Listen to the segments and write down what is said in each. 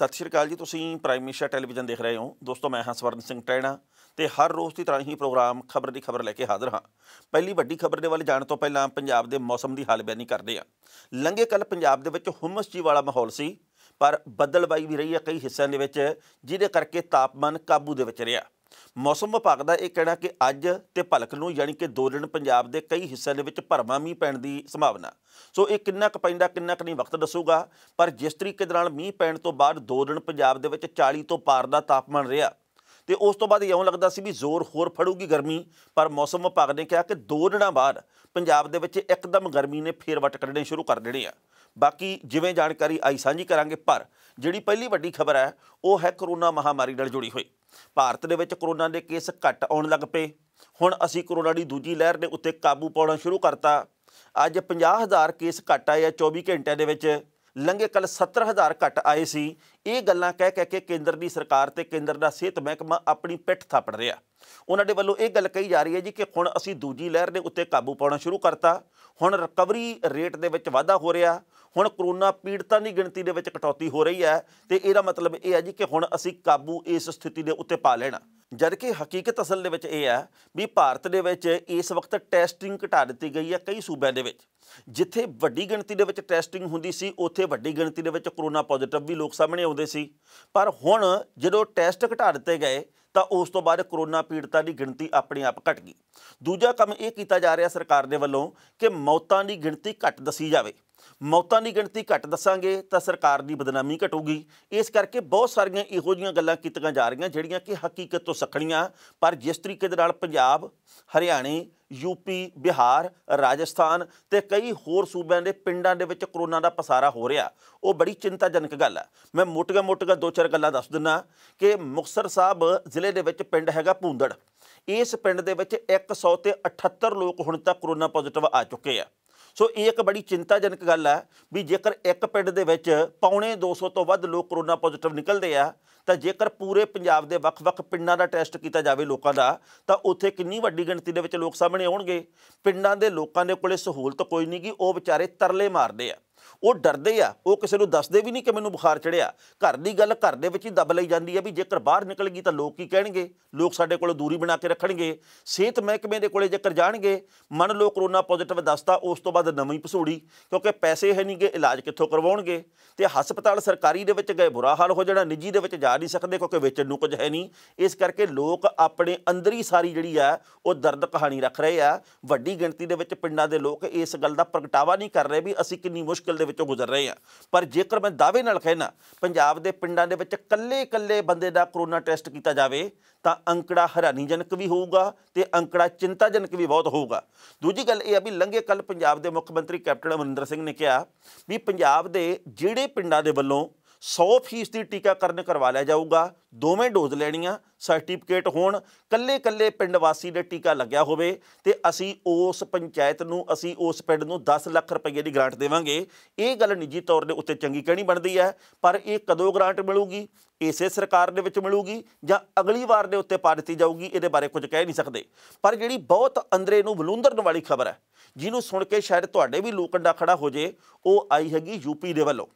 ਸਤਿ ਸ਼੍ਰੀ ਅਕਾਲ ਜੀ ਤੁਸੀਂ ਪ੍ਰਾਈਮ ਮਿਸ਼ਾ ਟੈਲੀਵਿਜ਼ਨ ਦੇਖ ਰਹੇ ਹੋ ਦੋਸਤੋ ਮੈਂ ਹਾਂ ਸਵਰਨ ਸਿੰਘ ਟੈਣਾ ਤੇ ਹਰ ਰੋਜ਼ ਦੀ ਤਰ੍ਹਾਂ ਹੀ ਪ੍ਰੋਗਰਾਮ ਖਬਰ ਦੀ ਖਬਰ ਲੈ ਕੇ ਹਾਜ਼ਰ ਹਾਂ ਪਹਿਲੀ ਵੱਡੀ ਖਬਰ ਦੇ ਵੱਲ ਜਾਣ ਤੋਂ ਪਹਿਲਾਂ ਪੰਜਾਬ ਦੇ ਮੌਸਮ ਦੀ ਹਾਲ ਬਿਆਨੀ ਕਰਦੇ ਹਾਂ ਲੰਘੇ ਕੱਲ ਪੰਜਾਬ ਦੇ ਵਿੱਚ ਹੁਮਸ ਜੀ ਵਾਲਾ ਮਾਹੌਲ ਸੀ ਪਰ ਬੱਦਲਬਾਈ ਵੀ ਰਹੀ ਹੈ ਕਈ ਹਿੱਸਿਆਂ ਦੇ ਵਿੱਚ ਜਿਹਦੇ ਕਰਕੇ ਤਾਪਮਾਨ ਕਾਬੂ ਦੇ ਵਿੱਚ ਰਿਹਾ ਮੌਸਮ ਵਿਭਾਗ ਦਾ ਇਹ ਕਹਿਣਾ ਕਿ ਅੱਜ ਤੇ ਭਲਕ ਨੂੰ ਯਾਨੀ ਕਿ ਦੋ ਦਿਨ ਪੰਜਾਬ ਦੇ ਕਈ ਹਿੱਸਿਆਂ ਦੇ ਵਿੱਚ ਭਰਮਾ ਮੀਂਹ ਪੈਣ ਦੀ ਸੰਭਾਵਨਾ ਸੋ ਇਹ ਕਿੰਨਾ ਕੁ ਪੈਂਦਾ ਕਿੰਨਾ ਕੁ ਨਹੀਂ ਵਕਤ ਦੱਸੂਗਾ ਪਰ ਜਿਸ ਤਰੀਕੇ ਦੇ ਨਾਲ ਮੀਂਹ ਪੈਣ ਤੋਂ ਬਾਅਦ ਦੋ ਦਿਨ ਪੰਜਾਬ ਦੇ ਵਿੱਚ 40 ਤੋਂ ਪਾਰ ਦਾ ਤਾਪਮਾਨ ਰਿਹਾ ਤੇ ਉਸ ਤੋਂ ਬਾਅਦ ਇਉਂ ਲੱਗਦਾ ਸੀ ਵੀ ਜ਼ੋਰ ਹੋਰ ਫੜੂਗੀ ਗਰਮੀ ਪਰ ਮੌਸਮ ਵਿਭਾਗ ਨੇ ਕਿਹਾ ਕਿ ਦੋ ਦਿਨਾਂ ਬਾਅਦ ਪੰਜਾਬ ਦੇ ਵਿੱਚ ਇੱਕਦਮ ਗਰਮੀ ਨੇ ਫੇਰ ਵਟ ਕੱਢਣੇ ਸ਼ੁਰੂ ਕਰ ਦੇਣੇ ਆ ਬਾਕੀ ਜਿਵੇਂ ਜਾਣਕਾਰੀ ਆਈ ਸਾਂਝੀ ਕਰਾਂਗੇ ਪਰ ਜਿਹੜੀ ਪਹਿਲੀ ਵੱਡੀ ਖਬਰ ਹੈ ਉਹ ਹੈ ਕਰੋਨਾ ਮਹਾਮਾਰੀ ਨਾਲ ਜੁੜੀ ਹੋਈ ਭਾਰਤ ਦੇ ਵਿੱਚ ਕਰੋਨਾ ਦੇ ਕੇਸ ਘਟ ਆਉਣ ਲੱਗ ਪਏ ਹੁਣ ਅਸੀਂ ਕਰੋਨਾ ਦੀ ਦੂਜੀ ਲਹਿਰ ਦੇ ਉੱਤੇ ਕਾਬੂ ਪਾਉਣਾ ਸ਼ੁਰੂ ਕਰਤਾ ਅੱਜ 50000 ਕੇਸ ਘਟ ਆਏ ਆ 24 ਘੰਟਿਆਂ ਦੇ ਵਿੱਚ ਲੰਘੇ ਕੱਲ 70000 ਘਟ ਆਏ ਸੀ ਇਹ ਗੱਲਾਂ ਕਹਿ ਕਹਿ ਕੇ ਕੇਂਦਰ ਦੀ ਸਰਕਾਰ ਤੇ ਕੇਂਦਰ ਦਾ ਸਿਹਤ ਮਹਿਕਮਾ ਆਪਣੀ ਪਿੱਠ ਥਾਪੜ ਰਿਹਾ ਉਹਨਾਂ ਦੇ ਵੱਲੋਂ ਇਹ ਗੱਲ ਕਹੀ ਜਾ ਰਹੀ ਹੈ ਜੀ ਕਿ ਹੁਣ ਅਸੀਂ ਦੂਜੀ ਲਹਿਰ ਦੇ ਉੱਤੇ ਕਾਬੂ ਪਾਉਣਾ ਸ਼ੁਰੂ ਕਰਤਾ ਹੁਣ ਰਿਕਵਰੀ ਰੇਟ ਦੇ ਵਿੱਚ ਵਾਧਾ ਹੋ ਰਿਹਾ ਹੁਣ ਕਰੋਨਾ ਪੀੜਤਾਂ ਦੀ ਗਿਣਤੀ ਦੇ ਵਿੱਚ ਕਟੌਤੀ ਹੋ ਰਹੀ ਹੈ ਤੇ ਇਹਦਾ ਮਤਲਬ ਇਹ ਹੈ ਜੀ ਕਿ ਹੁਣ ਅਸੀਂ ਕਾਬੂ ਇਸ ਸਥਿਤੀ ਦੇ ਉੱਤੇ ਪਾ ਲੈਣਾ ਜਦਕਿ ਹਕੀਕਤ ਅਸਲ ਦੇ ਵਿੱਚ ਇਹ ਹੈ ਵੀ ਭਾਰਤ ਦੇ ਵਿੱਚ ਇਸ ਵਕਤ ਟੈਸਟਿੰਗ ਘਟਾ ਦਿੱਤੀ ਗਈ ਹੈ ਕਈ ਸੂਬਿਆਂ ਦੇ ਵਿੱਚ ਜਿੱਥੇ ਵੱਡੀ ਗਿਣਤੀ ਦੇ ਵਿੱਚ ਟੈਸਟਿੰਗ ਹੁੰਦੀ ਸੀ ਉੱਥੇ ਵੱਡੀ ਗਿਣਤੀ ਦੇ ਵਿੱਚ ਕਰੋਨਾ ਪੋਜ਼ਿਟਿਵ ਵੀ ਲੋਕ ਸਾਹਮਣੇ ਆਉਂਦੇ ਸੀ ਪਰ ਹੁਣ ਜਦੋਂ ਟੈਸਟ ਘਟਾ ਦਿੱਤੇ ਗਏ ਤਾਂ ਉਸ ਤੋਂ ਬਾਅਦ ਕਰੋਨਾ ਪੀੜਤਾਂ ਦੀ ਗਿਣਤੀ ਆਪਣੇ ਆਪ ਘਟ ਗਈ ਦੂਜਾ ਕੰਮ ਇਹ ਕੀਤਾ ਜਾ ਰਿਹਾ ਸਰਕਾਰ ਦੇ ਵੱਲੋਂ ਕਿ ਮੌਤਾਂ ਦੀ ਗਿਣਤੀ ਘਟ ਦੱਸੀ ਜਾਵੇ ਮੌਤਾਂ ਦੀ ਗਿਣਤੀ ਘੱਟ ਦੱਸਾਂਗੇ ਤਾਂ ਸਰਕਾਰ ਦੀ ਬਦਨਾਮੀ ਘਟੂਗੀ ਇਸ ਕਰਕੇ ਬਹੁਤ ਸਾਰੀਆਂ ਇਹੋ ਜੀਆਂ ਗੱਲਾਂ ਕੀਤੀਆਂ ਜਾ ਰਹੀਆਂ ਜਿਹੜੀਆਂ ਕਿ ਹਕੀਕਤ ਤੋਂ ਸਖਣੀਆਂ ਪਰ ਜਿਸ ਤਰੀਕੇ ਦੇ ਨਾਲ ਪੰਜਾਬ ਹਰਿਆਣੇ ਯੂਪੀ ਬਿਹਾਰ ਰਾਜਸਥਾਨ ਤੇ ਕਈ ਹੋਰ ਸੂਬਿਆਂ ਦੇ ਪਿੰਡਾਂ ਦੇ ਵਿੱਚ ਕਰੋਨਾ ਦਾ ਪਸਾਰਾ ਹੋ ਰਿਹਾ ਉਹ ਬੜੀ ਚਿੰਤਾਜਨਕ ਗੱਲ ਹੈ ਮੈਂ ਮੋਟਗਾ ਮੋਟਗਾ ਦੋ ਚਾਰ ਗੱਲਾਂ ਦੱਸ ਦਿੰਨਾ ਕਿ ਮੁਕਸਰ ਸਾਹਿਬ ਜ਼ਿਲ੍ਹੇ ਦੇ ਵਿੱਚ ਪਿੰਡ ਹੈਗਾ ਭੂੰਦੜ ਇਸ ਪਿੰਡ ਦੇ ਵਿੱਚ 178 ਲੋਕ ਹੁਣ ਤੱਕ ਕਰੋਨਾ ਪੋਜ਼ਿਟਿਵ ਆ ਚੁੱਕੇ ਆ ਸੋ ਇਹ ਇੱਕ ਬੜੀ ਚਿੰਤਾਜਨਕ ਗੱਲ ਹੈ ਵੀ ਜੇਕਰ ਇੱਕ ਪਿੰਡ ਦੇ ਵਿੱਚ ਪੌਣੇ 200 ਤੋਂ ਵੱਧ ਲੋਕ ਕਰੋਨਾ ਪੋਜ਼ਿਟਿਵ ਨਿਕਲਦੇ ਆ ਤਾਂ ਜੇਕਰ ਪੂਰੇ ਪੰਜਾਬ ਦੇ ਵੱਖ-ਵੱਖ ਪਿੰਡਾਂ ਦਾ ਟੈਸਟ ਕੀਤਾ ਜਾਵੇ ਲੋਕਾਂ ਦਾ ਤਾਂ ਉੱਥੇ ਕਿੰਨੀ ਵੱਡੀ ਗਿਣਤੀ ਦੇ ਵਿੱਚ ਲੋਕ ਸਾਹਮਣੇ ਆਉਣਗੇ ਪਿੰਡਾਂ ਦੇ ਲੋਕਾਂ ਦੇ ਕੋਲੇ ਸਹੂਲਤ ਕੋਈ ਨਹੀਂ ਕਿ ਉਹ ਵਿਚਾਰੇ ਤਰਲੇ ਮਾਰਦੇ ਆ ਉਹ ਡਰਦੇ ਆ ਉਹ ਕਿਸੇ ਨੂੰ ਦੱਸਦੇ ਵੀ ਨਹੀਂ ਕਿ ਮੈਨੂੰ ਬੁਖਾਰ ਚੜਿਆ ਘਰ ਦੀ ਗੱਲ ਘਰ ਦੇ ਵਿੱਚ ਹੀ ਦੱਬ ਲਈ ਜਾਂਦੀ ਹੈ ਵੀ ਜੇਕਰ ਬਾਹਰ ਨਿਕਲ ਗਈ ਤਾਂ ਲੋਕ ਕੀ ਕਹਿਣਗੇ ਲੋਕ ਸਾਡੇ ਕੋਲ ਦੂਰੀ ਬਣਾ ਕੇ ਰੱਖਣਗੇ ਸਿਹਤ ਮਹਿਕਮੇ ਦੇ ਕੋਲੇ ਜੇਕਰ ਜਾਣਗੇ ਮੰਨ ਲਓ ਕਰੋਨਾ ਪੋਜ਼ਿਟਿਵ ਦੱਸਤਾ ਉਸ ਤੋਂ ਬਾਅਦ ਨਵੀਂ ਪਸੂੜੀ ਕਿਉਂਕਿ ਪੈਸੇ ਹੈ ਨਹੀਂਗੇ ਇਲਾਜ ਕਿੱਥੋਂ ਕਰਵਾਉਣਗੇ ਤੇ ਹਸਪਤਾਲ ਸਰਕਾਰੀ ਦੇ ਵਿੱਚ ਗਏ ਬੁਰਾ ਹਾਲ ਹੋ ਜਾਣਾ ਨਿੱਜੀ ਦੇ ਵਿੱਚ ਜਾ ਨਹੀਂ ਸਕਦੇ ਕਿਉਂਕਿ ਵਿੱਚ ਨੂੰ ਕੁਝ ਹੈ ਨਹੀਂ ਇਸ ਕਰਕੇ ਲੋਕ ਆਪਣੇ ਅੰਦਰ ਹੀ ਸਾਰੀ ਜਿਹੜੀ ਆ ਉਹ ਦਰਦ ਕਹਾਣੀ ਰੱਖ ਰਹੇ ਆ ਵੱਡੀ ਗਿਣਤੀ ਦੇ ਵਿੱਚ ਪਿੰਡਾਂ ਦੇ ਲੋਕ ਇਸ ਗੱਲ ਦਾ ਪ੍ਰਗਟਾਵਾ ਨਹੀਂ ਕਰ ਰਹੇ ਵੀ ਅਸੀਂ ਕਿੰਨੀ ਮੁਸ਼ਕਲ ਦੇ ਵਿੱਚੋਂ ਗੁਜ਼ਰ ਰਹੇ ਆ ਪਰ ਜੇਕਰ ਮੈਂ ਦਾਅਵੇ ਨਾਲ ਕਹਿਣਾ ਪੰਜਾਬ ਦੇ ਪਿੰਡਾਂ ਦੇ ਵਿੱਚ ਕੱਲੇ-ਕੱਲੇ ਬੰਦੇ ਦਾ ਕਰੋਨਾ ਟੈਸਟ ਕੀਤਾ ਜਾਵੇ ਤਾਂ ਅੰਕੜਾ ਹੈਰਾਨੀਜਨਕ ਵੀ ਹੋਊਗਾ ਤੇ ਅੰਕੜਾ ਚਿੰਤਾਜਨਕ ਵੀ ਬਹੁਤ ਹੋਊਗਾ ਦੂਜੀ ਗੱਲ ਇਹ ਆ ਵੀ ਲੰਘੇ ਕੱਲ ਪੰਜਾਬ ਦੇ ਮੁੱਖ ਮੰਤਰੀ ਕੈਪਟਨ ਅਮਰਿੰਦਰ ਸਿੰਘ ਨੇ ਕਿਹਾ ਵੀ ਪੰਜਾਬ ਦੇ ਜਿਹੜੇ ਪਿੰਡਾਂ ਦੇ ਵੱਲੋਂ 100% ਦੀ ਟੀਕਾਕਰਨ ਕਰਵਾ ਲਿਆ ਜਾਊਗਾ ਦੋਵੇਂ ਡੋਜ਼ ਲੈਣੀਆਂ ਸਰਟੀਫਿਕੇਟ ਹੋਣ ਕੱਲੇ ਕੱਲੇ ਪਿੰਡ ਵਾਸੀ ਦੇ ਟੀਕਾ ਲੱਗਿਆ ਹੋਵੇ ਤੇ ਅਸੀਂ ਉਸ ਪੰਚਾਇਤ ਨੂੰ ਅਸੀਂ ਉਸ ਪਿੰਡ ਨੂੰ 10 ਲੱਖ ਰੁਪਏ ਦੀ ਗ੍ਰਾਂਟ ਦੇਵਾਂਗੇ ਇਹ ਗੱਲ ਨਿੱਜੀ ਤੌਰ ਦੇ ਉੱਤੇ ਚੰਗੀ ਕਹਿਣੀ ਬਣਦੀ ਹੈ ਪਰ ਇਹ ਕਦੋਂ ਗ੍ਰਾਂਟ ਮਿਲੂਗੀ ਇਸੇ ਸਰਕਾਰ ਦੇ ਵਿੱਚ ਮਿਲੂਗੀ ਜਾਂ ਅਗਲੀ ਵਾਰ ਦੇ ਉੱਤੇ ਪਾ ਦਿੱਤੀ ਜਾਊਗੀ ਇਹਦੇ ਬਾਰੇ ਕੁਝ ਕਹਿ ਨਹੀਂ ਸਕਦੇ ਪਰ ਜਿਹੜੀ ਬਹੁਤ ਅੰਦਰੇ ਨੂੰ ਬਲੂੰਦਰਨ ਵਾਲੀ ਖਬਰ ਹੈ ਜਿਹਨੂੰ ਸੁਣ ਕੇ ਸ਼ਾਇਦ ਤੁਹਾਡੇ ਵੀ ਅੰਡਾ ਖੜਾ ਹੋ ਜੇ ਉਹ ਆਈ ਹੈਗੀ ਯੂਪੀ ਦੇ ਵੱਲੋਂ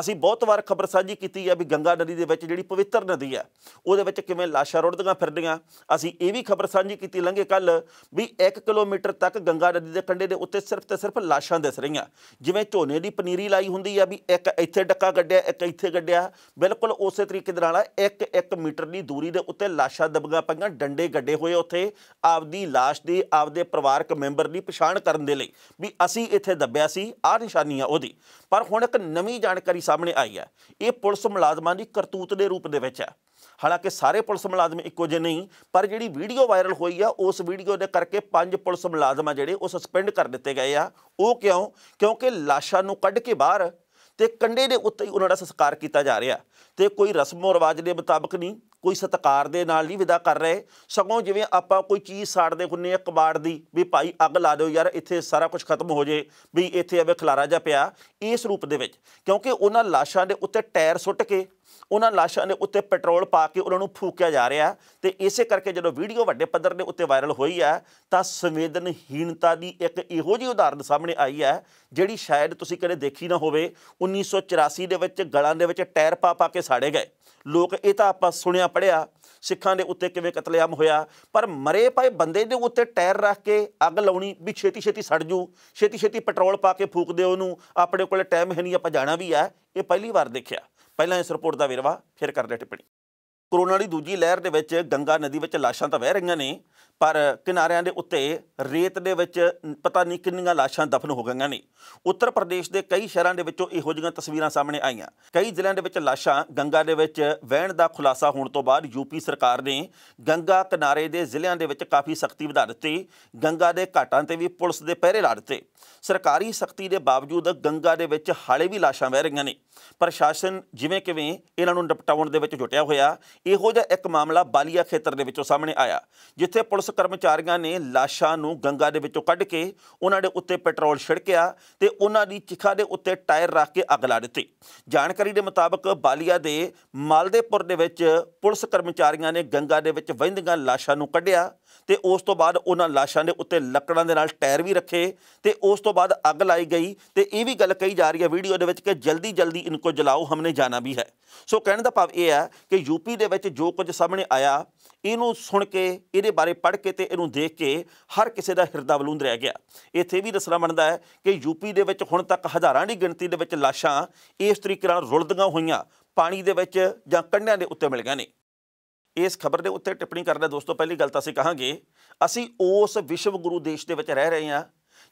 ਅਸੀਂ ਬਹੁਤ ਵਾਰ ਖਬਰ ਸਾਂਝੀ ਕੀਤੀ ਹੈ ਵੀ ਗੰਗਾ ਨਦੀ ਦੇ ਵਿੱਚ ਜਿਹੜੀ ਪਵਿੱਤਰ ਨਦੀ ਹੈ ਉਹਦੇ ਵਿੱਚ ਕਿਵੇਂ ਲਾਸ਼ਾਂ ਰੁੜਦੀਆਂ ਫਿਰਦੀਆਂ ਅਸੀਂ ਇਹ ਵੀ ਖਬਰ ਸਾਂਝੀ ਕੀਤੀ ਲੰਘੇ ਕੱਲ ਵੀ 1 ਕਿਲੋਮੀਟਰ ਤੱਕ ਗੰਗਾ ਨਦੀ ਦੇ ਕੰਢੇ ਦੇ ਉੱਤੇ ਸਿਰਫ ਤੇ ਸਿਰਫ ਲਾਸ਼ਾਂ ਦਿਸ ਰਹੀਆਂ ਜਿਵੇਂ ਝੋਨੇ ਦੀ ਪਨੀਰੀ ਲਾਈ ਹੁੰਦੀ ਆ ਵੀ ਇੱਕ ਇੱਥੇ ਡੱਕਾ ਗੱਡਿਆ ਇੱਕ ਇੱਥੇ ਗੱਡਿਆ ਬਿਲਕੁਲ ਉਸੇ ਤਰੀਕੇ ਦੇ ਨਾਲ 1-1 ਮੀਟਰ ਦੀ ਦੂਰੀ ਦੇ ਉੱਤੇ ਲਾਸ਼ਾਂ ਦਬਗਾ ਪਈਆਂ ਡੰਡੇ ਗੱਡੇ ਹੋਏ ਉੱਥੇ ਆਪਦੀ ਲਾਸ਼ ਦੀ ਆਪਦੇ ਪਰਿਵਾਰਕ ਮੈਂਬਰ ਦੀ ਪਛਾਣ ਕਰਨ ਦੇ ਲਈ ਵੀ ਅਸੀਂ ਇੱਥੇ ਦੱਬਿਆ ਸੀ ਆਹ ਨਿਸ਼ਾਨੀਆਂ ਉਹਦੀ ਪਰ ਹੁਣ ਇੱਕ ਨਵੀਂ ਜਾਣ ਜਾਣਕਾਰੀ ਸਾਹਮਣੇ ਆਈ ਹੈ ਇਹ ਪੁਲਿਸ ਮੁਲਾਜ਼ਮਾਂ ਦੀ ਕਰਤੂਤ ਦੇ ਰੂਪ ਦੇ ਵਿੱਚ ਹੈ ਹਾਲਾਂਕਿ ਸਾਰੇ ਪੁਲਿਸ ਮੁਲਾਜ਼ਮ ਇੱਕੋ ਜਿਹੇ ਨਹੀਂ ਪਰ ਜਿਹੜੀ ਵੀਡੀਓ ਵਾਇਰਲ ਹੋਈ ਆ ਉਸ ਵੀਡੀਓ ਦੇ ਕਰਕੇ ਪੰਜ ਪੁਲਿਸ ਮੁਲਾਜ਼ਮ ਆ ਜਿਹੜੇ ਉਹ ਸਸਪੈਂਡ ਕਰ ਦਿੱਤੇ ਗਏ ਆ ਉਹ ਕਿਉਂ ਕਿਉਂਕਿ ਲਾਸ਼ਾਂ ਨੂੰ ਕੱਢ ਕੇ ਬਾਹਰ ਤੇ ਕੰਡੇ ਦੇ ਉੱਤੇ ਹੀ ਉਹਨਾਂ ਦਾ ਸੰਸਕਾਰ ਕੀਤਾ ਜਾ ਰਿਹਾ ਤੇ ਕੋਈ ਰਸਮੋ ਰਿਵਾਜ ਦੇ ਮੁਤਾਬਕ ਨਹੀਂ ਕੋਈ ਸਤਕਾਰ ਦੇ ਨਾਲ ਨਹੀਂ ਵਿਦਾ ਕਰ ਰਹੇ ਸਗੋਂ ਜਿਵੇਂ ਆਪਾਂ ਕੋਈ ਚੀਜ਼ ਸਾੜਦੇ ਹੁੰਨੇ ਆ ਕਬਾੜ ਦੀ ਵੀ ਭਾਈ ਅੱਗ ਲਾ ਦਿਓ ਯਾਰ ਇੱਥੇ ਸਾਰਾ ਕੁਝ ਖਤਮ ਹੋ ਜੇ ਵੀ ਇੱਥੇ ਐਵੇਂ ਖਲਾਰਾ ਜਾ ਪਿਆ ਇਸ ਰੂਪ ਦੇ ਵਿੱਚ ਕਿਉਂਕਿ ਉਹਨਾਂ ਲਾਸ਼ਾਂ ਦੇ ਉੱਤੇ ਟਾਇਰ ਸੁੱਟ ਕੇ ਉਹਨਾਂ ਲਾਸ਼ਾਂ ਦੇ ਉੱਤੇ ਪੈਟਰੋਲ ਪਾ ਕੇ ਉਹਨਾਂ ਨੂੰ ਫੂਕਿਆ ਜਾ ਰਿਹਾ ਤੇ ਇਸੇ ਕਰਕੇ ਜਦੋਂ ਵੀਡੀਓ ਵੱਡੇ ਪੱਧਰ ਦੇ ਉੱਤੇ ਵਾਇਰਲ ਹੋਈ ਹੈ ਤਾਂ ਸੰਵੇਦਨਹੀਣਤਾ ਦੀ ਇੱਕ ਇਹੋ ਜਿਹੀ ਉਦਾਹਰਨ ਸਾਹਮਣੇ ਆਈ ਹੈ ਜਿਹੜੀ ਸ਼ਾਇਦ ਤੁਸੀਂ ਕਦੇ ਦੇਖੀ ਨਾ ਹੋਵੇ 1984 ਦੇ ਵਿੱਚ ਗਲਾਂ ਦੇ ਵਿੱਚ ਟਾਇਰ ਪਾ ਪਾ ਕੇ ਸਾੜੇ ਗਏ ਲੋਕ ਇਹ ਤਾਂ ਆਪਾਂ ਸੁਣਿਆ ਪੜਿਆ ਸਿੱਖਾਂ ਦੇ ਉੱਤੇ ਕਿਵੇਂ ਕਤਲੇਆਮ ਹੋਇਆ ਪਰ ਮਰੇ ਪਏ ਬੰਦੇ ਦੇ ਉੱਤੇ ਟਾਇਰ ਰੱਖ ਕੇ ਅੱਗ ਲਾਉਣੀ ਵੀ ਛੇਤੀ ਛੇਤੀ ਸੜ ਜੂ ਛੇਤੀ ਛੇਤੀ ਪੈਟਰੋਲ ਪਾ ਕੇ ਫੂਕ ਦਿਓ ਉਹਨੂੰ ਆਪਣੇ ਕੋਲ ਟਾਈਮ ਹੈ ਨਹੀਂ ਆਪਾਂ ਜਾਣਾ ਵੀ ਹੈ ਇਹ ਪਹਿਲੀ ਵਾਰ ਦੇਖਿਆ ਪਹਿਲਾਂ ਇਸ ਰਿਪੋਰਟ ਦਾ ਵੇਰਵਾ ਫਿਰ ਕਰ ਲੈ ਟਿੱਪਣੀ ਕਰੋਨਾ ਦੀ ਦੂਜੀ ਲਹਿਰ ਦੇ ਵਿੱਚ ਗੰਗਾ ਨਦੀ ਵਿੱਚ ਲਾਸ਼ਾਂ ਤਾਂ ਵਹਿ ਰਹੀਆਂ ਨੇ ਪਰ ਕਿਨਾਰਿਆਂ ਦੇ ਉੱਤੇ ਰੇਤ ਦੇ ਵਿੱਚ ਪਤਾ ਨਹੀਂ ਕਿੰਨੀਆਂ ਲਾਸ਼ਾਂ ਦਫਨ ਹੋ ਗਈਆਂ ਨੇ ਉੱਤਰ ਪ੍ਰਦੇਸ਼ ਦੇ ਕਈ ਸ਼ਹਿਰਾਂ ਦੇ ਵਿੱਚੋਂ ਇਹੋ ਜਿਹੀਆਂ ਤਸਵੀਰਾਂ ਸਾਹਮਣੇ ਆਈਆਂ ਕਈ ਜ਼ਿਲ੍ਹਿਆਂ ਦੇ ਵਿੱਚ ਲਾਸ਼ਾਂ ਗੰਗਾ ਦੇ ਵਿੱਚ ਵਹਿਣ ਦਾ ਖੁਲਾਸਾ ਹੋਣ ਤੋਂ ਬਾਅਦ ਯੂਪੀ ਸਰਕਾਰ ਨੇ ਗੰਗਾ ਕਿਨਾਰੇ ਦੇ ਜ਼ਿਲ੍ਹਿਆਂ ਦੇ ਵਿੱਚ ਕਾਫੀ ਸਖਤੀ ਵਧਾ ਦਿੱਤੀ ਗੰਗਾ ਦੇ ਘਾਟਾਂ ਤੇ ਵੀ ਪੁਲਿਸ ਦੇ ਪਹਿਰੇ ਲਾ ਦਿੱਤੇ ਸਰਕਾਰੀ ਸਖਤੀ ਦੇ ਬਾਵਜੂਦ ਗੰਗਾ ਦੇ ਵਿੱਚ ਹਾਲੇ ਵੀ ਲਾਸ਼ਾਂ ਵਹਿ ਰਹੀਆਂ ਨੇ ਪ੍ਰਸ਼ਾਸਨ ਜਿਵੇਂ ਕਿਵੇਂ ਇਹਨਾਂ ਨੂੰ ਨਿਪਟਾਉਣ ਦੇ ਵਿੱਚ ਜੁਟਿਆ ਹੋਇਆ ਇਹੋ ਜਿਹਾ ਇੱਕ ਮਾਮਲਾ ਬਾਲੀਆ ਖੇਤਰ ਦੇ ਵਿੱਚੋਂ ਸਾਹਮਣੇ ਆਇਆ ਜਿੱਥੇ ਪੁਲਿਸ ਕਰਮਚਾਰੀਆਂ ਨੇ ਲਾਸ਼ਾਂ ਨੂੰ ਗੰਗਾ ਦੇ ਵਿੱਚੋਂ ਕੱਢ ਕੇ ਉਹਨਾਂ ਦੇ ਉੱਤੇ ਪੈਟਰੋਲ ਛਿੜਕਿਆ ਤੇ ਉਹਨਾਂ ਦੀ ਚਿਖਾ ਦੇ ਉੱਤੇ ਟਾਇਰ ਰੱਖ ਕੇ ਅੱਗ ਲਾ ਦਿੱਤੀ ਜਾਣਕਾਰੀ ਦੇ ਮੁਤਾਬਕ ਬਾਲੀਆ ਦੇ ਮਾਲਦੇਪੁਰ ਦੇ ਵਿੱਚ ਪੁਲਿਸ ਕਰਮਚਾਰੀਆਂ ਨੇ ਗੰਗਾ ਦੇ ਵਿੱਚ ਵਹਿੰਦੀਆਂ ਲਾਸ਼ਾਂ ਨੂੰ ਕੱਢਿਆ ਤੇ ਉਸ ਤੋਂ ਬਾਅਦ ਉਹਨਾਂ ਲਾਸ਼ਾਂ ਦੇ ਉੱਤੇ ਲੱਕੜਾਂ ਦੇ ਨਾਲ ਟਾਇਰ ਵੀ ਰੱਖੇ ਤੇ ਉਸ ਤੋਂ ਬਾਅਦ ਅੱਗ ਲਾਈ ਗਈ ਤੇ ਇਹ ਵੀ ਗੱਲ ਕਹੀ ਜਾ ਰਹੀ ਹੈ ਵੀਡੀਓ ਦੇ ਵਿੱਚ ਕਿ ਜਲਦੀ ਜਲਦੀ ਇਨਕੋ ਜਲਾਓ ਹਮਨੇ ਜਾਣਾ ਵੀ ਹੈ ਸੋ ਕਹਿਣ ਦਾ ਭਾਵ ਇਹ ਹੈ ਕਿ ਯੂਪੀ ਦੇ ਵਿੱਚ ਜੋ ਕੁਝ ਸਾਹਮਣੇ ਆਇਆ ਇਹਨੂੰ ਸੁਣ ਕੇ ਇਹਦੇ ਬਾਰੇ ਪੜ੍ਹ ਕੇ ਤੇ ਇਹਨੂੰ ਦੇਖ ਕੇ ਹਰ ਕਿਸੇ ਦਾ ਹਿਰਦਾ ਬਲੂੰਦ ਰਹਿ ਗਿਆ ਇੱਥੇ ਵੀ ਦੱਸਣਾ ਬਣਦਾ ਹੈ ਕਿ ਯੂਪੀ ਦੇ ਵਿੱਚ ਹੁਣ ਤੱਕ ਹਜ਼ਾਰਾਂ ਦੀ ਗਿਣਤੀ ਦੇ ਵਿੱਚ ਲਾਸ਼ਾਂ ਇਸ ਤਰੀਕੇ ਨਾਲ ਰੁਲਦੀਆਂ ਹੋਈਆਂ ਪਾਣੀ ਦੇ ਵਿੱਚ ਜਾਂ ਕੰਢਿਆਂ ਦੇ ਉੱਤੇ ਮਿਲ ਗਈਆਂ ਨੇ ਇਸ ਖਬਰ ਦੇ ਉੱਤੇ ਟਿੱਪਣੀ ਕਰਦਾ ਦੋਸਤੋ ਪਹਿਲੀ ਗੱਲ ਤਾਂ ਅਸੀਂ ਕਹਾਂਗੇ ਅਸੀਂ ਉਸ ਵਿਸ਼ਵ ਗੁਰੂ ਦੇਸ਼ ਦੇ ਵਿੱਚ ਰਹਿ ਰਹੇ ਹਾਂ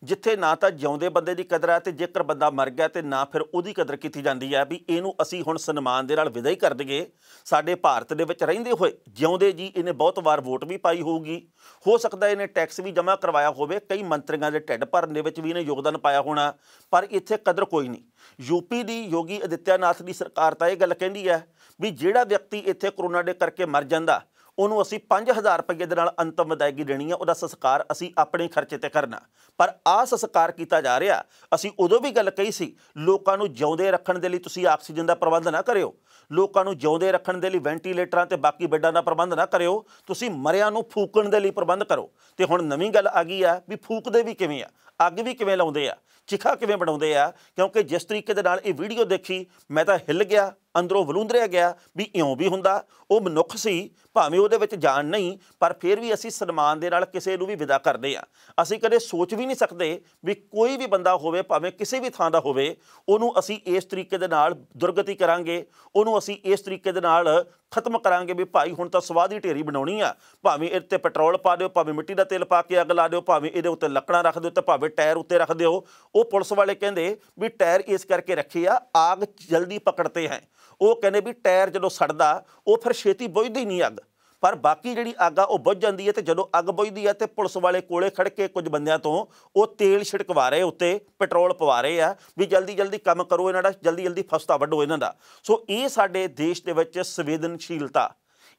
ਜਿੱਥੇ ਨਾ ਤਾਂ ਜਿਉਂਦੇ ਬੰਦੇ ਦੀ ਕਦਰ ਹੈ ਤੇ ਜੇਕਰ ਬੰਦਾ ਮਰ ਗਿਆ ਤੇ ਨਾ ਫਿਰ ਉਹਦੀ ਕਦਰ ਕੀਤੀ ਜਾਂਦੀ ਹੈ ਵੀ ਇਹਨੂੰ ਅਸੀਂ ਹੁਣ ਸਨਮਾਨ ਦੇ ਨਾਲ ਵਿਦਾਈ ਕਰ ਦਈਏ ਸਾਡੇ ਭਾਰਤ ਦੇ ਵਿੱਚ ਰਹਿੰਦੇ ਹੋਏ ਜਿਉਂਦੇ ਜੀ ਇਹਨੇ ਬਹੁਤ ਵਾਰ ਵੋਟ ਵੀ ਪਾਈ ਹੋਊਗੀ ਹੋ ਸਕਦਾ ਇਹਨੇ ਟੈਕਸ ਵੀ ਜਮ੍ਹਾਂ ਕਰਵਾਇਆ ਹੋਵੇ ਕਈ ਮੰਤਰੀਆਂ ਦੇ ਢਿੱਡ ਭਰਨ ਦੇ ਵਿੱਚ ਵੀ ਇਹਨੇ ਯੋਗਦਾਨ ਪਾਇਆ ਹੋਣਾ ਪਰ ਇੱਥੇ ਕਦਰ ਕੋਈ ਨਹੀਂ ਯੂਪੀ ਦੀ ਯੋਗੀ ਅਦਿੱਤਿਆਨਾਥ ਦੀ ਸਰਕਾਰ ਤਾਂ ਇਹ ਗੱਲ ਕਹਿੰਦੀ ਹੈ ਵੀ ਜਿਹੜਾ ਵਿਅਕਤੀ ਇੱਥੇ ਕਰੋਨਾ ਦੇ ਕਰਕੇ ਮਰ ਜਾਂਦਾ ਉਹਨੂੰ ਅਸੀਂ 5000 ਰੁਪਏ ਦੇ ਨਾਲ ਅੰਤਮ ਵਿਦਾਇਗੀ ਦੇਣੀ ਆ ਉਹਦਾ ਸੰਸਕਾਰ ਅਸੀਂ ਆਪਣੇ ਖਰਚੇ ਤੇ ਕਰਨਾ ਪਰ ਆ ਸੰਸਕਾਰ ਕੀਤਾ ਜਾ ਰਿਹਾ ਅਸੀਂ ਉਦੋਂ ਵੀ ਗੱਲ ਕਹੀ ਸੀ ਲੋਕਾਂ ਨੂੰ ਜਿਉਂਦੇ ਰੱਖਣ ਦੇ ਲਈ ਤੁਸੀਂ ਆਕਸੀਜਨ ਦਾ ਪ੍ਰਬੰਧ ਨਾ ਕਰਿਓ ਲੋਕਾਂ ਨੂੰ ਜਿਉਂਦੇ ਰੱਖਣ ਦੇ ਲਈ ਵੈਂਟੀਲੇਟਰਾਂ ਤੇ ਬਾਕੀ ਬੈੱਡਾਂ ਦਾ ਪ੍ਰਬੰਧ ਨਾ ਕਰਿਓ ਤੁਸੀਂ ਮਰਿਆਂ ਨੂੰ ਫੂਕਣ ਦੇ ਲਈ ਪ੍ਰਬੰਧ ਕਰੋ ਤੇ ਹੁਣ ਨਵੀਂ ਗੱਲ ਆ ਗਈ ਆ ਵੀ ਫੂਕਦੇ ਵੀ ਕਿਵੇਂ ਆ ਅੱਗ ਵੀ ਕਿਵੇਂ ਲਾਉਂਦੇ ਆ ਚਿਖਾ ਕਿਵੇਂ ਬਣਾਉਂਦੇ ਆ ਕਿਉਂਕਿ ਜਿਸ ਤਰੀਕੇ ਦੇ ਨਾਲ ਇਹ ਵੀਡੀਓ ਦੇਖੀ ਮੈਂ ਤਾਂ ਹਿੱਲ ਗਿਆ ਅੰਦਰੋਂ ਵਲੂੰਦਰਿਆ ਗਿਆ ਵੀ ਇਉਂ ਵੀ ਹੁੰਦਾ ਉਹ ਮਨੁੱਖ ਸੀ ਭਾਵੇਂ ਉਹਦੇ ਵਿੱਚ ਜਾਨ ਨਹੀਂ ਪਰ ਫਿਰ ਵੀ ਅਸੀਂ ਸਨਮਾਨ ਦੇ ਨਾਲ ਕਿਸੇ ਨੂੰ ਵੀ ਵਿਦਾ ਕਰਦੇ ਆ ਅਸੀਂ ਕਦੇ ਸੋਚ ਵੀ ਨਹੀਂ ਸਕਦੇ ਵੀ ਕੋਈ ਵੀ ਬੰਦਾ ਹੋਵੇ ਭਾਵੇਂ ਕਿਸੇ ਵੀ ਥਾਂ ਦਾ ਹੋਵੇ ਉਹਨੂੰ ਅਸੀਂ ਇਸ ਤਰੀਕੇ ਦੇ ਨਾਲ ਦੁਰਗਤੀ ਕਰਾਂਗੇ ਉਹਨੂੰ ਅਸੀਂ ਇਸ ਤਰੀਕੇ ਦੇ ਨਾਲ ਖਤਮ ਕਰਾਂਗੇ ਵੀ ਭਾਈ ਹੁਣ ਤਾਂ ਸਵਾਦ ਹੀ ਢੇਰੀ ਬਣਾਉਣੀ ਆ ਭਾਵੇਂ ਇਹ ਤੇ ਪੈਟਰੋਲ ਪਾ ਦਿਓ ਭਾਵੇਂ ਮਿੱਟੀ ਦਾ ਤੇਲ ਪਾ ਕੇ ਅੱਗ ਲਾ ਦਿਓ ਭਾਵੇਂ ਇਹਦੇ ਉੱਤੇ ਲੱਕੜਾਂ ਰੱਖ ਦਿਓ ਤੇ ਭਾਵੇਂ ਟਾਇਰ ਉੱਤੇ ਰੱਖ ਦਿਓ ਉਹ ਪੁਲਿਸ ਵਾਲੇ ਕਹਿੰਦੇ ਵੀ ਟਾਇਰ ਇਸ ਕਰਕੇ ਰੱਖੇ ਆ ਆਗ ਜਲਦੀ ਪਕੜਤੇ ਹੈ ਉਹ ਕਹਿੰਦੇ ਵੀ ਟਾਇਰ ਜਦੋਂ ਸੜਦਾ ਉਹ ਫਿਰ ਛੇਤੀ ਬੁਝਦੀ ਨਹੀਂ ਅੱਗ ਪਰ ਬਾਕੀ ਜਿਹੜੀ ਅੱਗ ਆ ਉਹ ਬੁਝ ਜਾਂਦੀ ਹੈ ਤੇ ਜਦੋਂ ਅੱਗ ਬੁਝਦੀ ਹੈ ਤੇ ਪੁਲਿਸ ਵਾਲੇ ਕੋਲੇ ਖੜ ਕੇ ਕੁਝ ਬੰਦਿਆਂ ਤੋਂ ਉਹ ਤੇਲ ਛਿੜਕਵਾ ਰਹੇ ਉੱਤੇ ਪੈਟਰੋਲ ਪਵਾ ਰਹੇ ਆ ਵੀ ਜਲਦੀ ਜਲਦੀ ਕੰਮ ਕਰੋ ਇਹਨਾਂ ਦਾ ਜਲਦੀ ਜਲਦੀ ਫਸਤਾ ਵੱਡੋ ਇਹਨਾਂ ਦਾ ਸੋ ਇਹ ਸਾਡੇ ਦੇਸ਼ ਦੇ ਵਿੱਚ ਸੰਵੇਦਨਸ਼ੀਲਤਾ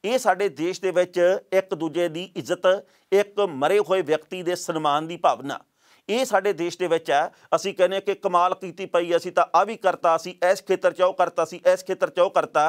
ਇਹ ਸਾਡੇ ਦੇਸ਼ ਦੇ ਵਿੱਚ ਇੱਕ ਦੂਜੇ ਦੀ ਇੱਜ਼ਤ ਇੱਕ ਮਰੇ ਹੋਏ ਵਿਅਕਤੀ ਦੇ ਸਨਮਾਨ ਦੀ ਭਾਵਨਾ ਇਹ ਸਾਡੇ ਦੇਸ਼ ਦੇ ਵਿੱਚ ਹੈ ਅਸੀਂ ਕਹਿੰਦੇ ਕਿ ਕਮਾਲ ਕੀਤੀ ਪਈ ਅਸੀਂ ਤਾਂ ਆ ਵੀ ਕਰਤਾ ਸੀ ਇਸ ਖੇਤਰ 'ਚ ਉਹ ਕਰਤਾ ਸੀ ਇਸ ਖੇਤਰ 'ਚ ਉਹ ਕਰਤਾ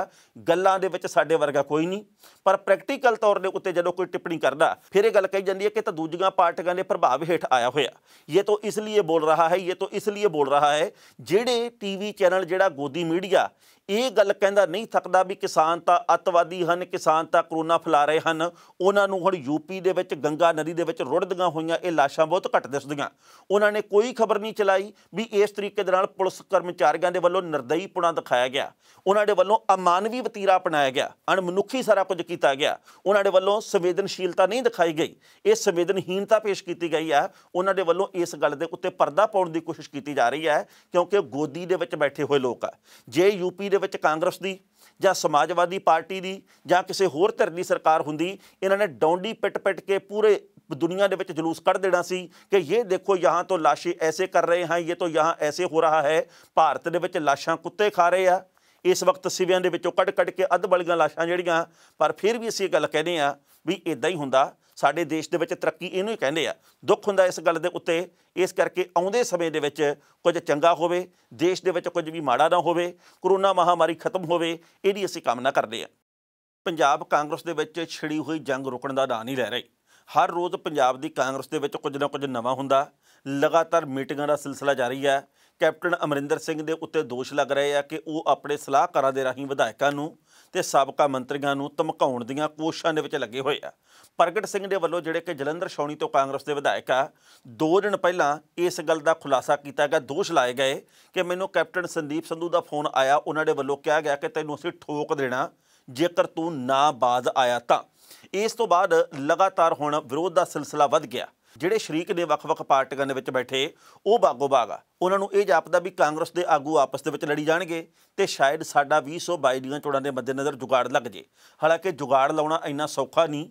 ਗੱਲਾਂ ਦੇ ਵਿੱਚ ਸਾਡੇ ਵਰਗਾ ਕੋਈ ਨਹੀਂ ਪਰ ਪ੍ਰੈਕਟੀਕਲ ਤੌਰ ਦੇ ਉੱਤੇ ਜਦੋਂ ਕੋਈ ਟਿੱਪਣੀ ਕਰਦਾ ਫਿਰ ਇਹ ਗੱਲ ਕਹੀ ਜਾਂਦੀ ਹੈ ਕਿ ਤਾਂ ਦੂਜੀਆਂ ਪਾਰਟੀਆਂ ਦੇ ਪ੍ਰਭਾਵ ਹੇਠ ਆਇਆ ਹੋਇਆ ਇਹ ਤਾਂ ਇਸ ਲਈ ਬੋਲ ਰਹਾ ਹੈ ਇਹ ਤਾਂ ਇਸ ਲਈ ਬੋਲ ਰਹਾ ਹੈ ਜਿਹੜੇ ਟੀਵੀ ਚੈਨਲ ਜਿਹੜਾ ਗੋਦੀ ਮੀਡੀਆ ਇਹ ਗੱਲ ਕਹਿੰਦਾ ਨਹੀਂ ਥੱਕਦਾ ਵੀ ਕਿਸਾਨ ਤਾਂ ਅਤਵਾਦੀ ਹਨ ਕਿਸਾਨ ਤਾਂ ਕਰੋਨਾ ਫੈਲਾ ਰਹੇ ਹਨ ਉਹਨਾਂ ਨੂੰ ਹੁਣ ਯੂਪੀ ਦੇ ਵਿੱਚ ਗੰਗਾ ਨਦੀ ਦੇ ਵਿੱਚ ਰੁੜਦੀਆਂ ਹੋਈਆਂ ਇਹ ਲਾਸ਼ਾਂ ਬਹੁਤ ਘੱਟ ਦਿਸਦੀਆਂ ਉਹਨਾਂ ਨੇ ਕੋਈ ਖਬਰ ਨਹੀਂ ਚਲਾਈ ਵੀ ਇਸ ਤਰੀਕੇ ਦੇ ਨਾਲ ਪੁਲਿਸ ਕਰਮਚਾਰੀਆਂ ਦੇ ਵੱਲੋਂ ਨਰਦਈਪੁਣਾ ਦਿਖਾਇਆ ਗਿਆ ਉਹਨਾਂ ਦੇ ਵੱਲੋਂ ਅਮਾਨਵੀ ਵਤੀਰਾ ਅਪਣਾਇਆ ਗਿਆ ਅਣਮਨੁੱਖੀ ਸਾਰਾ ਕੁਝ ਕੀਤਾ ਗਿਆ ਉਹਨਾਂ ਦੇ ਵੱਲੋਂ ਸੰਵੇਦਨਸ਼ੀਲਤਾ ਨਹੀਂ ਦਿਖਾਈ ਗਈ ਇਹ ਸੰਵੇਦਨਹੀਨਤਾ ਪੇਸ਼ ਕੀਤੀ ਗਈ ਹੈ ਉਹਨਾਂ ਦੇ ਵੱਲੋਂ ਇਸ ਗੱਲ ਦੇ ਉੱਤੇ ਪਰਦਾ ਪਾਉਣ ਦੀ ਕੋਸ਼ਿਸ਼ ਕੀਤੀ ਜਾ ਰਹੀ ਹੈ ਕਿਉਂਕਿ ਗੋਦੀ ਦੇ ਵਿੱਚ ਬੈਠੇ ਹੋਏ ਲੋਕ ਆ ਜੇ ਯੂਪੀ ਦੇ ਵਿੱਚ ਕਾਂਗਰਸ ਦੀ ਜਾਂ ਸਮਾਜਵਾਦੀ ਪਾਰਟੀ ਦੀ ਜਾਂ ਕਿਸੇ ਹੋਰ ਧਿਰ ਦੀ ਸਰਕਾਰ ਹੁੰਦੀ ਇਹਨਾਂ ਨੇ ਡੌਂਡੀ ਪਿੱਟ-ਪਿੱਟ ਕੇ ਪੂਰੇ ਦੁਨੀਆ ਦੇ ਵਿੱਚ ਜਲੂਸ ਕੱਢ ਦੇਣਾ ਸੀ ਕਿ ਇਹ ਦੇਖੋ ਯਹਾਂ ਤੋਂ ਲਾਸ਼ੇ ਐਸੇ ਕਰ ਰਹੇ ਹਨ ਇਹ ਤੋਂ ਯਹਾਂ ਐਸੇ ਹੋ ਰਹਾ ਹੈ ਭਾਰਤ ਦੇ ਵਿੱਚ ਲਾਸ਼ਾਂ ਕੁੱਤੇ ਖਾ ਰਹੇ ਆ ਇਸ ਵਕਤ ਸਿਵਿਆਂ ਦੇ ਵਿੱਚੋਂ ਕੱਢ ਕੱਢ ਕੇ ਅੱਧ ਅਧਬਲੀਆਂ ਲਾਸ਼ਾਂ ਜਿਹੜੀਆਂ ਪਰ ਫਿਰ ਵੀ ਅਸੀਂ ਇਹ ਗੱਲ ਕਹਿੰਦੇ ਆ ਵੀ ਇਦਾਂ ਹੀ ਹੁੰਦਾ ਸਾਡੇ ਦੇਸ਼ ਦੇ ਵਿੱਚ ਤਰੱਕੀ ਇਹਨੂੰ ਹੀ ਕਹਿੰਦੇ ਆ ਦੁੱਖ ਹੁੰਦਾ ਇਸ ਗੱਲ ਦੇ ਉੱਤੇ ਇਸ ਕਰਕੇ ਆਉਂਦੇ ਸਮੇਂ ਦੇ ਵਿੱਚ ਕੁਝ ਚੰਗਾ ਹੋਵੇ ਦੇਸ਼ ਦੇ ਵਿੱਚ ਕੁਝ ਵੀ ਮਾੜਾ ਨਾ ਹੋਵੇ ਕਰੋਨਾ ਮਹਾਮਾਰੀ ਖਤਮ ਹੋਵੇ ਇਹਦੀ ਅਸੀਂ ਕਾਮਨਾ ਕਰਦੇ ਆ ਪੰਜਾਬ ਕਾਂਗਰਸ ਦੇ ਵਿੱਚ ਛਿੜੀ ਹੋਈ ਜੰਗ ਰੁਕਣ ਦਾ ਨਾਂ ਨਹੀਂ ਲੈ ਰਹੀ ਹਰ ਰੋਜ਼ ਪੰਜਾਬ ਦੀ ਕਾਂਗਰਸ ਦੇ ਵਿੱਚ ਕੁਝ ਨਾ ਕੁਝ ਨਵਾਂ ਹੁੰਦਾ ਲਗਾਤਾਰ ਮੀਟਿੰਗਾਂ ਦਾ ਸਿਲਸਿਲਾ ਜਾਰੀ ਹੈ ਕੈਪਟਨ ਅਮਰਿੰਦਰ ਸਿੰਘ ਦੇ ਉੱਤੇ ਦੋਸ਼ ਲੱਗ ਰਹੇ ਆ ਕਿ ਉਹ ਆਪਣੇ ਸਲਾਹਕਾਰਾਂ ਦੇ ਰਾਹੀਂ ਵਿਧਾਇਕਾਂ ਨੂੰ ਤੇ ਸਾਬਕਾ ਮੰਤਰੀਆਂ ਨੂੰ ਧਮਕਾਉਣ ਦੀਆਂ ਕੋਸ਼ਿਸ਼ਾਂ ਦੇ ਵਿੱਚ ਲੱਗੇ ਹੋਏ ਆ ਪ੍ਰਗਟ ਸਿੰਘ ਦੇ ਵੱਲੋਂ ਜਿਹੜੇ ਕਿ ਜਲੰਧਰ ਸ਼ੌਣੀ ਤੋਂ ਕਾਂਗਰਸ ਦੇ ਵਿਧਾਇਕ ਆ ਦੋ ਦਿਨ ਪਹਿਲਾਂ ਇਸ ਗੱਲ ਦਾ ਖੁਲਾਸਾ ਕੀਤਾ ਗਿਆ ਦੋਸ਼ ਲਾਏ ਗਏ ਕਿ ਮੈਨੂੰ ਕੈਪਟਨ ਸੰਦੀਪ ਸੰਧੂ ਦਾ ਫੋਨ ਆਇਆ ਉਹਨਾਂ ਦੇ ਵੱਲੋਂ ਕਿਹਾ ਗਿਆ ਕਿ ਤੈਨੂੰ ਅਸੀਂ ਠੋਕ ਦੇਣਾ ਜੇਕਰ ਤੂੰ ਨਾ ਬਾਜ਼ ਆਇਆ ਤਾਂ ਇਸ ਤੋਂ ਬਾਅਦ ਲਗਾਤਾਰ ਹੁਣ ਵਿਰੋਧ ਦਾ ਸਿਲਸਿਲਾ ਵੱਧ ਗਿਆ ਜਿਹੜੇ ਸ਼ਰੀਕ ਨੇ ਵੱਖ-ਵੱਖ ਪਾਰਟੀਆਂ ਦੇ ਵਿੱਚ ਬੈਠੇ ਉਹ ਬਾਗੋ ਬਾਗਾ ਉਹਨਾਂ ਨੂੰ ਇਹ ਜਾਪਦਾ ਵੀ ਕਾਂਗਰਸ ਦੇ ਆਗੂ ਆਪਸ ਦੇ ਵਿੱਚ ਲੜੀ ਜਾਣਗੇ ਤੇ ਸ਼ਾਇਦ ਸਾਡਾ 2022 ਦੀਆਂ ਚੋਣਾਂ ਦੇ ਮੱਦੇਨਜ਼ਰ ਜੁਗਾੜ ਲੱਗ ਜੇ ਹਾਲਾਂਕਿ ਜੁਗਾੜ ਲਾਉਣਾ ਇੰਨਾ ਸੌਖਾ ਨਹੀਂ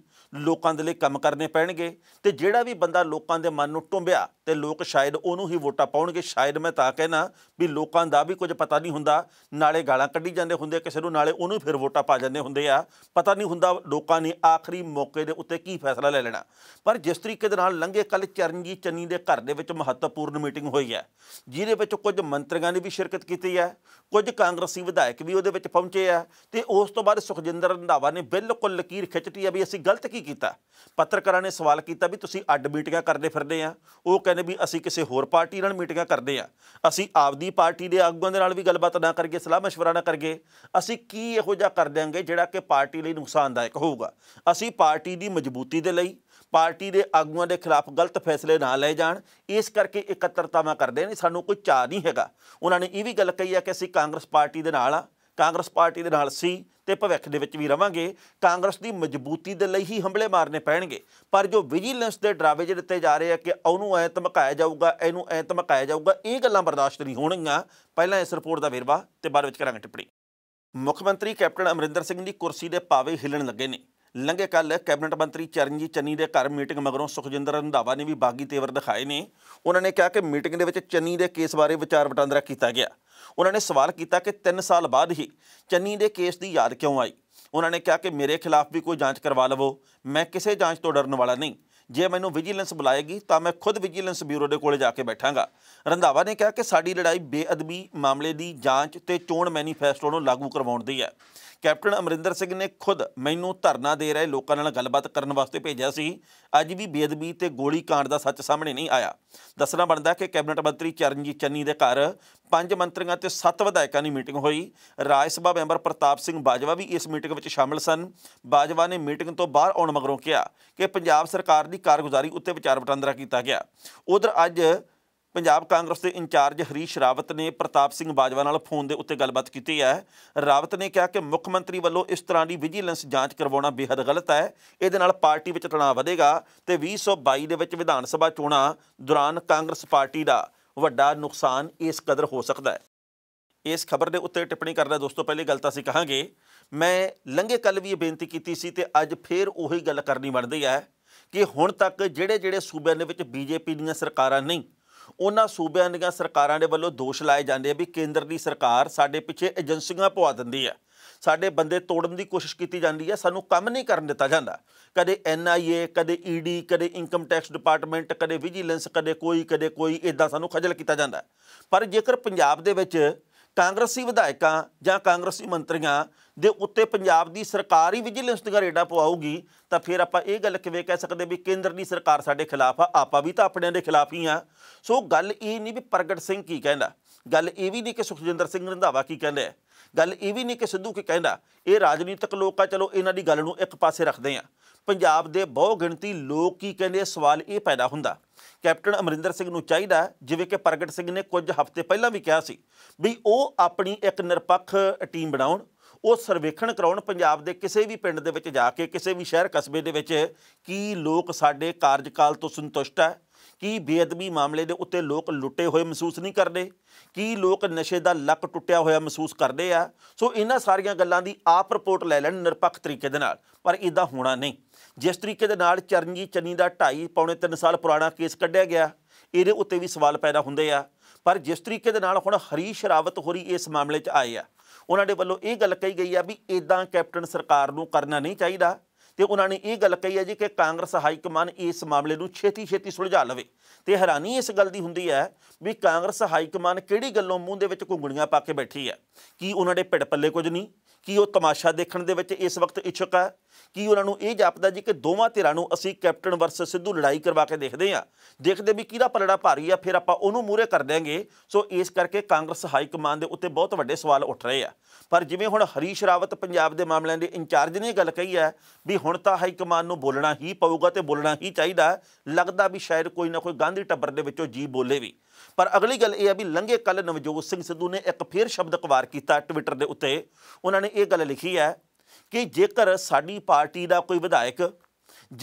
ਲੋਕਾਂ ਦੇ ਲਈ ਕੰਮ ਕਰਨੇ ਪੈਣਗੇ ਤੇ ਜਿਹੜਾ ਵੀ ਬੰਦਾ ਲੋਕਾਂ ਦੇ ਮਨ ਨੂੰ ਟੁੰਬਿਆ ਤੇ ਲੋਕ ਸ਼ਾਇਦ ਉਹਨੂੰ ਹੀ ਵੋਟਾਂ ਪਾਉਣਗੇ ਸ਼ਾਇਦ ਮੈਂ ਤਾਂ ਕਹਿਣਾ ਵੀ ਲੋਕਾਂ ਦਾ ਵੀ ਕੁਝ ਪਤਾ ਨਹੀਂ ਹੁੰਦਾ ਨਾਲੇ ਗਾਲਾਂ ਕੱਢੀ ਜਾਂਦੇ ਹੁੰਦੇ ਕਿਸੇ ਨੂੰ ਨਾਲੇ ਉਹਨੂੰ ਫਿਰ ਵੋਟਾਂ ਪਾ ਜਾਂਦੇ ਹੁੰਦੇ ਆ ਪਤਾ ਨਹੀਂ ਹੁੰਦਾ ਲੋਕਾਂ ਨੇ ਆਖਰੀ ਮੌਕੇ ਦੇ ਉੱਤੇ ਕੀ ਫੈਸਲਾ ਲੈ ਲੈਣਾ ਪਰ ਜਿਸ ਤਰੀਕੇ ਦੇ ਨਾਲ ਲੰਘੇ ਕੱਲ ਚਰਨਜੀਤ ਚੰਨੀ ਦੇ ਘਰ ਦੇ ਵਿੱਚ ਮਹੱਤਵਪੂਰਨ ਮੀਟਿੰਗ ਹੋਈ ਹੈ ਜਿਹਦੇ ਵਿੱਚ ਕੁਝ ਮੰਤਰੀਆਂ ਨੇ ਵੀ ਸ਼ਿਰਕਤ ਕੀਤੀ ਹੈ ਕੁਝ ਕਾਂਗਰਸੀ ਵਿਧਾਇਕ ਵੀ ਉਹਦੇ ਵਿੱਚ ਪਹੁੰਚੇ ਆ ਤੇ ਉਸ ਤੋਂ ਬਾਅਦ ਸੁਖਜਿੰਦਰ ਰੰਧਾਵਾ ਨੇ ਬਿਲਕੁਲ ਲਕੀਰ ਖਿੱਚਤੀ ਆ ਵੀ ਅਸੀਂ ਗਲਤ ਕੀ ਕੀਤਾ ਪੱਤਰਕਾਰਾਂ ਨੇ ਸਵਾਲ ਕੀਤਾ ਵੀ ਤੁਸੀਂ ਅੱਡ ਮੀਟਿੰਗਾਂ ਕਰਦੇ ਫਿਰਦੇ ਆ ਉਹ ਕਹਿੰਦੇ ਵੀ ਅਸੀਂ ਕਿਸੇ ਹੋਰ ਪਾਰਟੀ ਨਾਲ ਮੀਟਿੰਗਾਂ ਕਰਦੇ ਆ ਅਸੀਂ ਆਪਦੀ ਪਾਰਟੀ ਦੇ ਆਗੂਆਂ ਦੇ ਨਾਲ ਵੀ ਗੱਲਬਾਤ ਨਾ ਕਰਕੇ ਸਲਾਹ مشورہ ਨਾ ਕਰਕੇ ਅਸੀਂ ਕੀ ਇਹੋ ਜਿਹਾ ਕਰ ਦਿਆਂਗੇ ਜਿਹੜਾ ਕਿ ਪਾਰਟੀ ਲਈ ਨੁਕਸਾਨਦਾਇਕ ਹੋਊਗਾ ਅਸੀਂ ਪਾਰਟੀ ਦੀ ਮਜ਼ਬੂਤੀ ਦੇ ਲਈ ਪਾਰਟੀ ਦੇ ਆਗੂਆਂ ਦੇ ਖਿਲਾਫ ਗਲਤ ਫੈਸਲੇ ਨਾ ਲੈ ਜਾਣ ਇਸ ਕਰਕੇ ਇਕੱਤਰਤਾਵਾਂ ਕਰਦੇ ਨੇ ਸਾਨੂੰ ਕੋਈ ਚਾਹ ਨਹੀਂ ਹੈਗਾ ਉਹਨਾਂ ਨੇ ਇਹ ਵੀ ਗੱਲ ਕਹੀ ਹੈ ਕਿ ਅਸੀਂ ਕਾਂਗਰਸ ਪਾਰਟੀ ਦੇ ਨਾਲ ਆ ਕਾਂਗਰਸ ਪਾਰਟੀ ਦੇ ਨਾਲ ਸੀ ਤੇ ਭਵਿੱਖ ਦੇ ਵਿੱਚ ਵੀ ਰਵਾਂਗੇ ਕਾਂਗਰਸ ਦੀ ਮਜ਼ਬੂਤੀ ਦੇ ਲਈ ਹੀ ਹਮਲੇ ਮਾਰਨੇ ਪੈਣਗੇ ਪਰ ਜੋ ਵਿਜੀਲੈਂਸ ਦੇ ਡਰਾਵੇ ਜਿਹੜੇ ਦਿੱਤੇ ਜਾ ਰਹੇ ਆ ਕਿ ਉਹਨੂੰ ਐ ਧਮਕਾਇਆ ਜਾਊਗਾ ਇਹਨੂੰ ਐ ਧਮਕਾਇਆ ਜਾਊਗਾ ਇਹ ਗੱਲਾਂ ਬਰਦਾਸ਼ਤ ਨਹੀਂ ਹੋਣਗੀਆਂ ਪਹਿਲਾਂ ਇਸ ਰਿਪੋਰਟ ਦਾ ਵੇਰਵਾ ਤੇ ਬਾਅਦ ਵਿੱਚ ਕਰਾਂਗੇ ਟਿੱਪਣੀ ਮੁੱਖ ਮੰਤਰੀ ਕੈਪਟਨ ਅਮਰਿੰਦਰ ਸਿੰਘ ਦੀ ਕੁਰਸੀ ਦੇ ਪਾਵੇ ਹਿੱਲਣ ਲੱਗੇ ਨੇ ਲੰਘੇ ਕੱਲ ਕੈਬਨਿਟ ਮੰਤਰੀ ਚਰਨਜੀਤ ਚੰਨੀ ਦੇ ਘਰ ਮੀਟਿੰਗ ਮਗਰੋਂ ਸੁਖਜਿੰਦਰ ਰੰਧਾਵਾ ਨੇ ਵੀ ਬਾਗੀ ਤੇਵਰ ਦਿਖਾਏ ਨੇ ਉਹਨਾਂ ਨੇ ਕਿਹਾ ਕਿ ਮੀਟਿੰਗ ਦੇ ਵਿੱਚ ਚੰਨੀ ਦੇ ਕੇਸ ਬਾਰੇ ਵਿਚਾਰ ਵਟਾਂਦਰਾ ਕੀਤਾ ਗਿਆ ਉਹਨਾਂ ਨੇ ਸਵਾਲ ਕੀਤਾ ਕਿ 3 ਸਾਲ ਬਾਅਦ ਹੀ ਚੰਨੀ ਦੇ ਕੇਸ ਦੀ ਯਾਦ ਕਿਉਂ ਆਈ ਉਹਨਾਂ ਨੇ ਕਿਹਾ ਕਿ ਮੇਰੇ ਖਿਲਾਫ ਵੀ ਕੋਈ ਜਾਂਚ ਕਰਵਾ ਲਵੋ ਮੈਂ ਕਿਸੇ ਜਾਂਚ ਤੋਂ ਡਰਨ ਵਾਲਾ ਨਹੀਂ ਜੇ ਮੈਨੂੰ ਵਿਜੀਲੈਂਸ ਬੁਲਾਏਗੀ ਤਾਂ ਮੈਂ ਖੁਦ ਵਿਜੀਲੈਂਸ ਬਿਊਰੋ ਦੇ ਕੋਲੇ ਜਾ ਕੇ ਬੈਠਾਂਗਾ ਰੰਧਾਵਾ ਨੇ ਕਿਹਾ ਕਿ ਸਾਡੀ ਲੜਾਈ ਬੇਅਦਬੀ ਮਾਮਲੇ ਦੀ ਜਾਂਚ ਤੇ ਚੋਣ ਮੈਨੀਫੈਸਟੋ ਨੂੰ ਲਾਗੂ ਕਰਵਾਉਣ ਦੀ ਹੈ ਕੈਪਟਨ ਅਮਰਿੰਦਰ ਸਿੰਘ ਨੇ ਖੁਦ ਮੈਨੂੰ ਧਰਨਾ ਦੇ ਰਹੇ ਲੋਕਾਂ ਨਾਲ ਗੱਲਬਾਤ ਕਰਨ ਵਾਸਤੇ ਭੇਜਿਆ ਸੀ ਅੱਜ ਵੀ ਬੇਦਬੀ ਤੇ ਗੋਲੀ ਕਾਂਡ ਦਾ ਸੱਚ ਸਾਹਮਣੇ ਨਹੀਂ ਆਇਆ ਦੱਸਣਾ ਬਣਦਾ ਕਿ ਕੈਬਨਿਟ ਮੰਤਰੀ ਚਰਨਜੀਤ ਚੰਨੀ ਦੇ ਘਰ ਪੰਜ ਮੰਤਰੀਆਂ ਤੇ ਸੱਤ ਵਿਧਾਇਕਾਂ ਦੀ ਮੀਟਿੰਗ ਹੋਈ ਰਾਜ ਸਭਾ ਮੈਂਬਰ ਪ੍ਰਤਾਪ ਸਿੰਘ ਬਾਜਵਾ ਵੀ ਇਸ ਮੀਟਿੰਗ ਵਿੱਚ ਸ਼ਾਮਲ ਸਨ ਬਾਜਵਾ ਨੇ ਮੀਟਿੰਗ ਤੋਂ ਬਾਹਰ ਆਉਣ ਮਗਰੋਂ ਕਿਹਾ ਕਿ ਪੰਜਾਬ ਸਰਕਾਰ ਦੀ ਕਾਰਗੁਜ਼ਾਰੀ ਉੱਤੇ ਵਿਚਾਰ ਵਟਾਂਦਰਾ ਕੀਤਾ ਗਿਆ ਉਧਰ ਅੱਜ ਪੰਜਾਬ ਕਾਂਗਰਸ ਦੇ ਇੰਚਾਰਜ ਹਰੀਸ਼ ਰਾਵਤ ਨੇ ਪ੍ਰਤਾਪ ਸਿੰਘ ਬਾਜਵਾ ਨਾਲ ਫੋਨ ਦੇ ਉੱਤੇ ਗੱਲਬਾਤ ਕੀਤੀ ਹੈ ਰਾਵਤ ਨੇ ਕਿਹਾ ਕਿ ਮੁੱਖ ਮੰਤਰੀ ਵੱਲੋਂ ਇਸ ਤਰ੍ਹਾਂ ਦੀ ਵਿਜੀਲੈਂਸ ਜਾਂਚ ਕਰਵਾਉਣਾ ਬੇहद ਗਲਤ ਹੈ ਇਹਦੇ ਨਾਲ ਪਾਰਟੀ ਵਿੱਚ ਤਣਾਅ ਵਧੇਗਾ ਤੇ 2022 ਦੇ ਵਿੱਚ ਵਿਧਾਨ ਸਭਾ ਚੋਣਾਂ ਦੌਰਾਨ ਕਾਂਗਰਸ ਪਾਰਟੀ ਦਾ ਵੱਡਾ ਨੁਕਸਾਨ ਇਸ ਕਦਰ ਹੋ ਸਕਦਾ ਹੈ ਇਸ ਖਬਰ ਦੇ ਉੱਤੇ ਟਿੱਪਣੀ ਕਰਦਾ ਦੋਸਤੋ ਪਹਿਲੀ ਗੱਲ ਤਾਂ ਅਸੀਂ ਕਹਾਂਗੇ ਮੈਂ ਲੰਘੇ ਕੱਲ ਵੀ ਇਹ ਬੇਨਤੀ ਕੀਤੀ ਸੀ ਤੇ ਅੱਜ ਫੇਰ ਉਹੀ ਗੱਲ ਕਰਨੀ ਬਣਦੀ ਹੈ ਕਿ ਹੁਣ ਤੱਕ ਜਿਹੜੇ ਜਿਹੜੇ ਸੂਬਿਆਂ ਦੇ ਵਿੱਚ ਬੀਜੇਪੀ ਦੀਆਂ ਸਰਕਾਰਾਂ ਨਹੀਂ ਉਹਨਾਂ ਸੂਬਿਆਂ ਦੀਆਂ ਸਰਕਾਰਾਂ ਦੇ ਵੱਲੋਂ ਦੋਸ਼ ਲਾਏ ਜਾਂਦੇ ਆ ਵੀ ਕੇਂਦਰ ਦੀ ਸਰਕਾਰ ਸਾਡੇ ਪਿੱਛੇ ਏਜੰਸੀਆਂ ਪਵਾ ਦਿੰਦੀ ਹੈ ਸਾਡੇ ਬੰਦੇ ਤੋੜਨ ਦੀ ਕੋਸ਼ਿਸ਼ ਕੀਤੀ ਜਾਂਦੀ ਹੈ ਸਾਨੂੰ ਕੰਮ ਨਹੀਂ ਕਰਨ ਦਿੱਤਾ ਜਾਂਦਾ ਕਦੇ ਐਨਆਈਏ ਕਦੇ ਈਡੀ ਕਦੇ ਇਨਕਮ ਟੈਕਸ ਡਿਪਾਰਟਮੈਂਟ ਕਦੇ ਵਿਜੀਲੈਂਸ ਕਦੇ ਕੋਈ ਕਦੇ ਕੋਈ ਇਦਾਂ ਸਾਨੂੰ ਖਜਲ ਕੀਤਾ ਜਾਂਦਾ ਪਰ ਜੇਕਰ ਪੰਜਾਬ ਦੇ ਵਿੱਚ ਕਾਂਗਰਸੀ ਵਿਧਾਇਕਾਂ ਜਾਂ ਕਾਂਗਰਸੀ ਮੰਤਰੀਆਂ ਦੇ ਉੱਤੇ ਪੰਜਾਬ ਦੀ ਸਰਕਾਰ ਹੀ ਵਿਜੀਲੈਂਸ ਦੀਆਂ ਰੇਡਾਂ ਪਵਾਉਗੀ ਤਾਂ ਫਿਰ ਆਪਾਂ ਇਹ ਗੱਲ ਕਿਵੇਂ ਕਹਿ ਸਕਦੇ ਵੀ ਕੇਂਦਰ ਦੀ ਸਰਕਾਰ ਸਾਡੇ ਖਿਲਾਫ ਆ ਆਪਾਂ ਵੀ ਤਾਂ ਆਪਣਿਆਂ ਦੇ ਖਿਲਾਫ ਹੀ ਆ ਸੋ ਗੱਲ ਇਹ ਨਹੀਂ ਵੀ ਪ੍ਰਗਟ ਸਿੰਘ ਕੀ ਕਹਿੰਦਾ ਗੱਲ ਇਹ ਵੀ ਨਹੀਂ ਕਿ ਸੁਖਜਿੰਦਰ ਸਿੰਘ ਰੰਧਾਵਾ ਕੀ ਕਹਿੰਦਾ ਆ ਗੱਲ ਇਹ ਵੀ ਨਹੀਂ ਕਿ ਸਿੱਧੂ ਕੀ ਕਹਿੰਦਾ ਇਹ ਰਾਜਨੀਤਿਕ ਲੋਕਾਂ ਚਲੋ ਇਹਨਾਂ ਦੀ ਗੱਲ ਨੂੰ ਇੱਕ ਪਾਸੇ ਰੱਖਦੇ ਆ ਪੰਜਾਬ ਦੇ ਬਹੁ ਗਿਣਤੀ ਲੋਕ ਕੀ ਕਹਿੰਦੇ ਸਵਾਲ ਇਹ ਪੈਦਾ ਹੁੰਦਾ ਕੈਪਟਨ ਅਮਰਿੰਦਰ ਸਿੰਘ ਨੂੰ ਚਾਹੀਦਾ ਜਿਵੇਂ ਕਿ ਪ੍ਰਗਟ ਸਿੰਘ ਨੇ ਕੁਝ ਹਫ਼ਤੇ ਪਹਿਲਾਂ ਵੀ ਕਿਹਾ ਸੀ ਵੀ ਉਹ ਆਪਣੀ ਇੱਕ ਨਿਰਪੱਖ ਟੀਮ ਬਣਾਉਣ ਉਹ ਸਰਵੇਖਣ ਕਰਾਉਣ ਪੰਜਾਬ ਦੇ ਕਿਸੇ ਵੀ ਪਿੰਡ ਦੇ ਵਿੱਚ ਜਾ ਕੇ ਕਿਸੇ ਵੀ ਸ਼ਹਿਰ ਕਸਬੇ ਦੇ ਵਿੱਚ ਕੀ ਲੋਕ ਸਾਡੇ ਕਾਰਜਕਾਲ ਤੋਂ ਸੰਤੁਸ਼ਟ ਹੈ ਕੀ ਬੇਅਦਬੀ ਮਾਮਲੇ ਦੇ ਉੱਤੇ ਲੋਕ ਲੁੱਟੇ ਹੋਏ ਮਹਿਸੂਸ ਨਹੀਂ ਕਰਦੇ ਕੀ ਲੋਕ ਨਸ਼ੇ ਦਾ ਲੱਕ ਟੁੱਟਿਆ ਹੋਇਆ ਮਹਿਸੂਸ ਕਰਦੇ ਆ ਸੋ ਇਹਨਾਂ ਸਾਰੀਆਂ ਗੱਲਾਂ ਦੀ ਆਪ ਰਿਪੋਰਟ ਲੈ ਲੈਣ ਨਿਰਪੱਖ ਤਰੀਕੇ ਦੇ ਨਾਲ ਪਰ ਇਦਾਂ ਹੋਣਾ ਨਹੀਂ ਜਿਸ ਤਰੀਕੇ ਦੇ ਨਾਲ ਚਰਨਜੀਤ ਚੰਨੀ ਦਾ ਢਾਈ ਪੌਣੇ 3 ਸਾਲ ਪੁਰਾਣਾ ਕੇਸ ਕੱਢਿਆ ਗਿਆ ਇਹਦੇ ਉੱਤੇ ਵੀ ਸਵਾਲ ਪੈਦਾ ਹੁੰਦੇ ਆ ਪਰ ਜਿਸ ਤਰੀਕੇ ਦੇ ਨਾਲ ਹੁਣ ਹਰੀਸ਼ ਸ਼ਰਾਵਤ ਹੋਰੀ ਇਸ ਮਾਮਲੇ 'ਚ ਆਏ ਆ ਉਹਨਾਂ ਦੇ ਵੱਲੋਂ ਇਹ ਗੱਲ ਕਹੀ ਗਈ ਆ ਵੀ ਇਦਾਂ ਕੈਪਟਨ ਸਰਕਾਰ ਨੂੰ ਕਰਨਾ ਨਹੀਂ ਚਾਹੀਦਾ ਤੇ ਉਹਨਾਂ ਨੇ ਇਹ ਗੱਲ ਕਹੀ ਹੈ ਜੀ ਕਿ ਕਾਂਗਰਸ ਹਾਈ ਕਮਾਨ ਇਸ ਮਾਮਲੇ ਨੂੰ ਛੇਤੀ ਛੇਤੀ ਸੁਲਝਾ ਲਵੇ ਤੇ ਹੈਰਾਨੀ ਇਸ ਗੱਲ ਦੀ ਹੁੰਦੀ ਹੈ ਵੀ ਕਾਂਗਰਸ ਹਾਈ ਕਮਾਨ ਕਿਹੜੀ ਗੱਲੋਂ ਮੂੰਹ ਦੇ ਵਿੱਚ ਘੁੰਗਣੀਆਂ ਪਾ ਕੇ ਬੈਠੀ ਹੈ ਕੀ ਉਹਨਾਂ ਦੇ ਪਿੜ ਪੱਲੇ ਕੁਝ ਨਹੀਂ ਕੀ ਉਹ ਤਮਾਸ਼ਾ ਦੇਖਣ ਦੇ ਵਿੱਚ ਇਸ ਵਕਤ ਇਛੁਕ ਹੈ ਕੀ ਉਹਨਾਂ ਨੂੰ ਇਹ ਜਾਪਦਾ ਜੀ ਕਿ ਦੋਵਾਂ ਧਿਰਾਂ ਨੂੰ ਅਸੀਂ ਕੈਪਟਨ ਵਰਸਸ ਸਿੱਧੂ ਲੜਾਈ ਕਰਵਾ ਕੇ ਦੇਖਦੇ ਆ ਦੇਖਦੇ ਵੀ ਕਿਹਦਾ ਪਲੜਾ ਭਾਰੀ ਆ ਫਿਰ ਆਪਾਂ ਉਹਨੂੰ ਮੂਰੇ ਕਰ ਦਿਆਂਗੇ ਸੋ ਇਸ ਕਰਕੇ ਕਾਂਗਰਸ ਹਾਈ ਕਮਾਨ ਦੇ ਉੱਤੇ ਬਹੁਤ ਵੱਡੇ ਸਵਾਲ ਉੱਠ ਰਹੇ ਆ ਪਰ ਜਿਵੇਂ ਹੁਣ ਹਰੀਸ਼ ਰਾਵਤ ਪੰਜਾਬ ਦੇ ਮਾਮਲਿਆਂ ਦੇ ਇੰਚਾਰਜ ਨੇ ਗੱਲ ਕਹੀ ਹੈ ਵੀ ਹੁਣ ਤਾਂ ਹਾਈ ਕਮਾਨ ਨੂੰ ਬੋਲਣਾ ਹੀ ਪਊਗਾ ਤੇ ਬੋਲਣਾ ਹੀ ਚਾਹੀਦਾ ਲੱਗਦਾ ਵੀ ਸ਼ਾਇਦ ਕੋਈ ਨਾ ਕੋਈ ਗਾਂਧੀ ਟੱਬਰ ਦੇ ਵਿੱਚੋਂ ਜੀ ਬੋਲੇ ਵੀ ਪਰ ਅਗਲੀ ਗੱਲ ਇਹ ਆ ਵੀ ਲੰਗੇ ਕੱਲ ਨਵਜੋਤ ਸਿੰਘ ਸਿੱਧੂ ਨੇ ਇੱਕ ਫੇਰ ਸ਼ਬਦ ਕਵਾਰ ਕੀਤਾ ਟਵਿੱਟਰ ਦੇ ਉੱਤੇ ਉਹਨਾਂ ਨੇ ਇਹ ਗੱਲ ਲਿਖੀ ਹੈ ਕਿ ਜੇਕਰ ਸਾਡੀ ਪਾਰਟੀ ਦਾ ਕੋਈ ਵਿਧਾਇਕ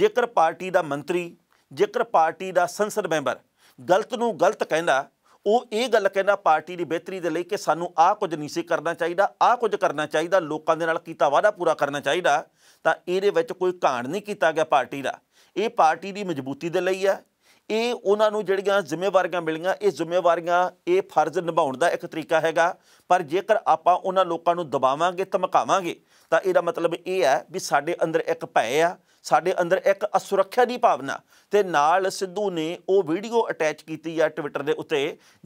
ਜੇਕਰ ਪਾਰਟੀ ਦਾ ਮੰਤਰੀ ਜੇਕਰ ਪਾਰਟੀ ਦਾ ਸੰਸਦ ਮੈਂਬਰ ਗਲਤ ਨੂੰ ਗਲਤ ਕਹਿੰਦਾ ਉਹ ਇਹ ਗੱਲ ਕਹਿੰਦਾ ਪਾਰਟੀ ਦੀ ਬਿਹਤਰੀ ਦੇ ਲਈ ਕਿ ਸਾਨੂੰ ਆਹ ਕੁਝ ਨਹੀਂ ਸੀ ਕਰਨਾ ਚਾਹੀਦਾ ਆਹ ਕੁਝ ਕਰਨਾ ਚਾਹੀਦਾ ਲੋਕਾਂ ਦੇ ਨਾਲ ਕੀਤਾ ਵਾਅਦਾ ਪੂਰਾ ਕਰਨਾ ਚਾਹੀਦਾ ਤਾਂ ਇਹਦੇ ਵਿੱਚ ਕੋਈ ਕਾਂਡ ਨਹੀਂ ਕੀਤਾ ਗਿਆ ਪਾਰਟੀ ਦਾ ਇਹ ਪਾਰਟੀ ਦੀ ਮਜ਼ਬੂਤੀ ਦੇ ਲਈ ਹੈ ਇਹ ਉਹਨਾਂ ਨੂੰ ਜਿਹੜੀਆਂ ਜ਼ਿੰਮੇਵਾਰੀਆਂ ਮਿਲੀਆਂ ਇਹ ਜ਼ਿੰਮੇਵਾਰੀਆਂ ਇਹ ਫਰਜ਼ ਨਿਭਾਉਣ ਦਾ ਇੱਕ ਤਰੀਕਾ ਹੈਗਾ ਪਰ ਜੇਕਰ ਆਪਾਂ ਉਹਨਾਂ ਲੋਕਾਂ ਨੂੰ ਦਬਾਵਾਂਗੇ ਧਮਕਾਵਾਂਗੇ ਤਾਂ ਇਹਦਾ ਮਤਲਬ ਇਹ ਹੈ ਵੀ ਸਾਡੇ ਅੰਦਰ ਇੱਕ ਭੈ ਆ ਸਾਡੇ ਅੰਦਰ ਇੱਕ ਅਸੁਰੱਖਿਆ ਦੀ ਭਾਵਨਾ ਤੇ ਨਾਲ ਸਿੱਧੂ ਨੇ ਉਹ ਵੀਡੀਓ ਅਟੈਚ ਕੀਤੀ ਆ ਟਵਿੱਟਰ ਦੇ ਉੱਤੇ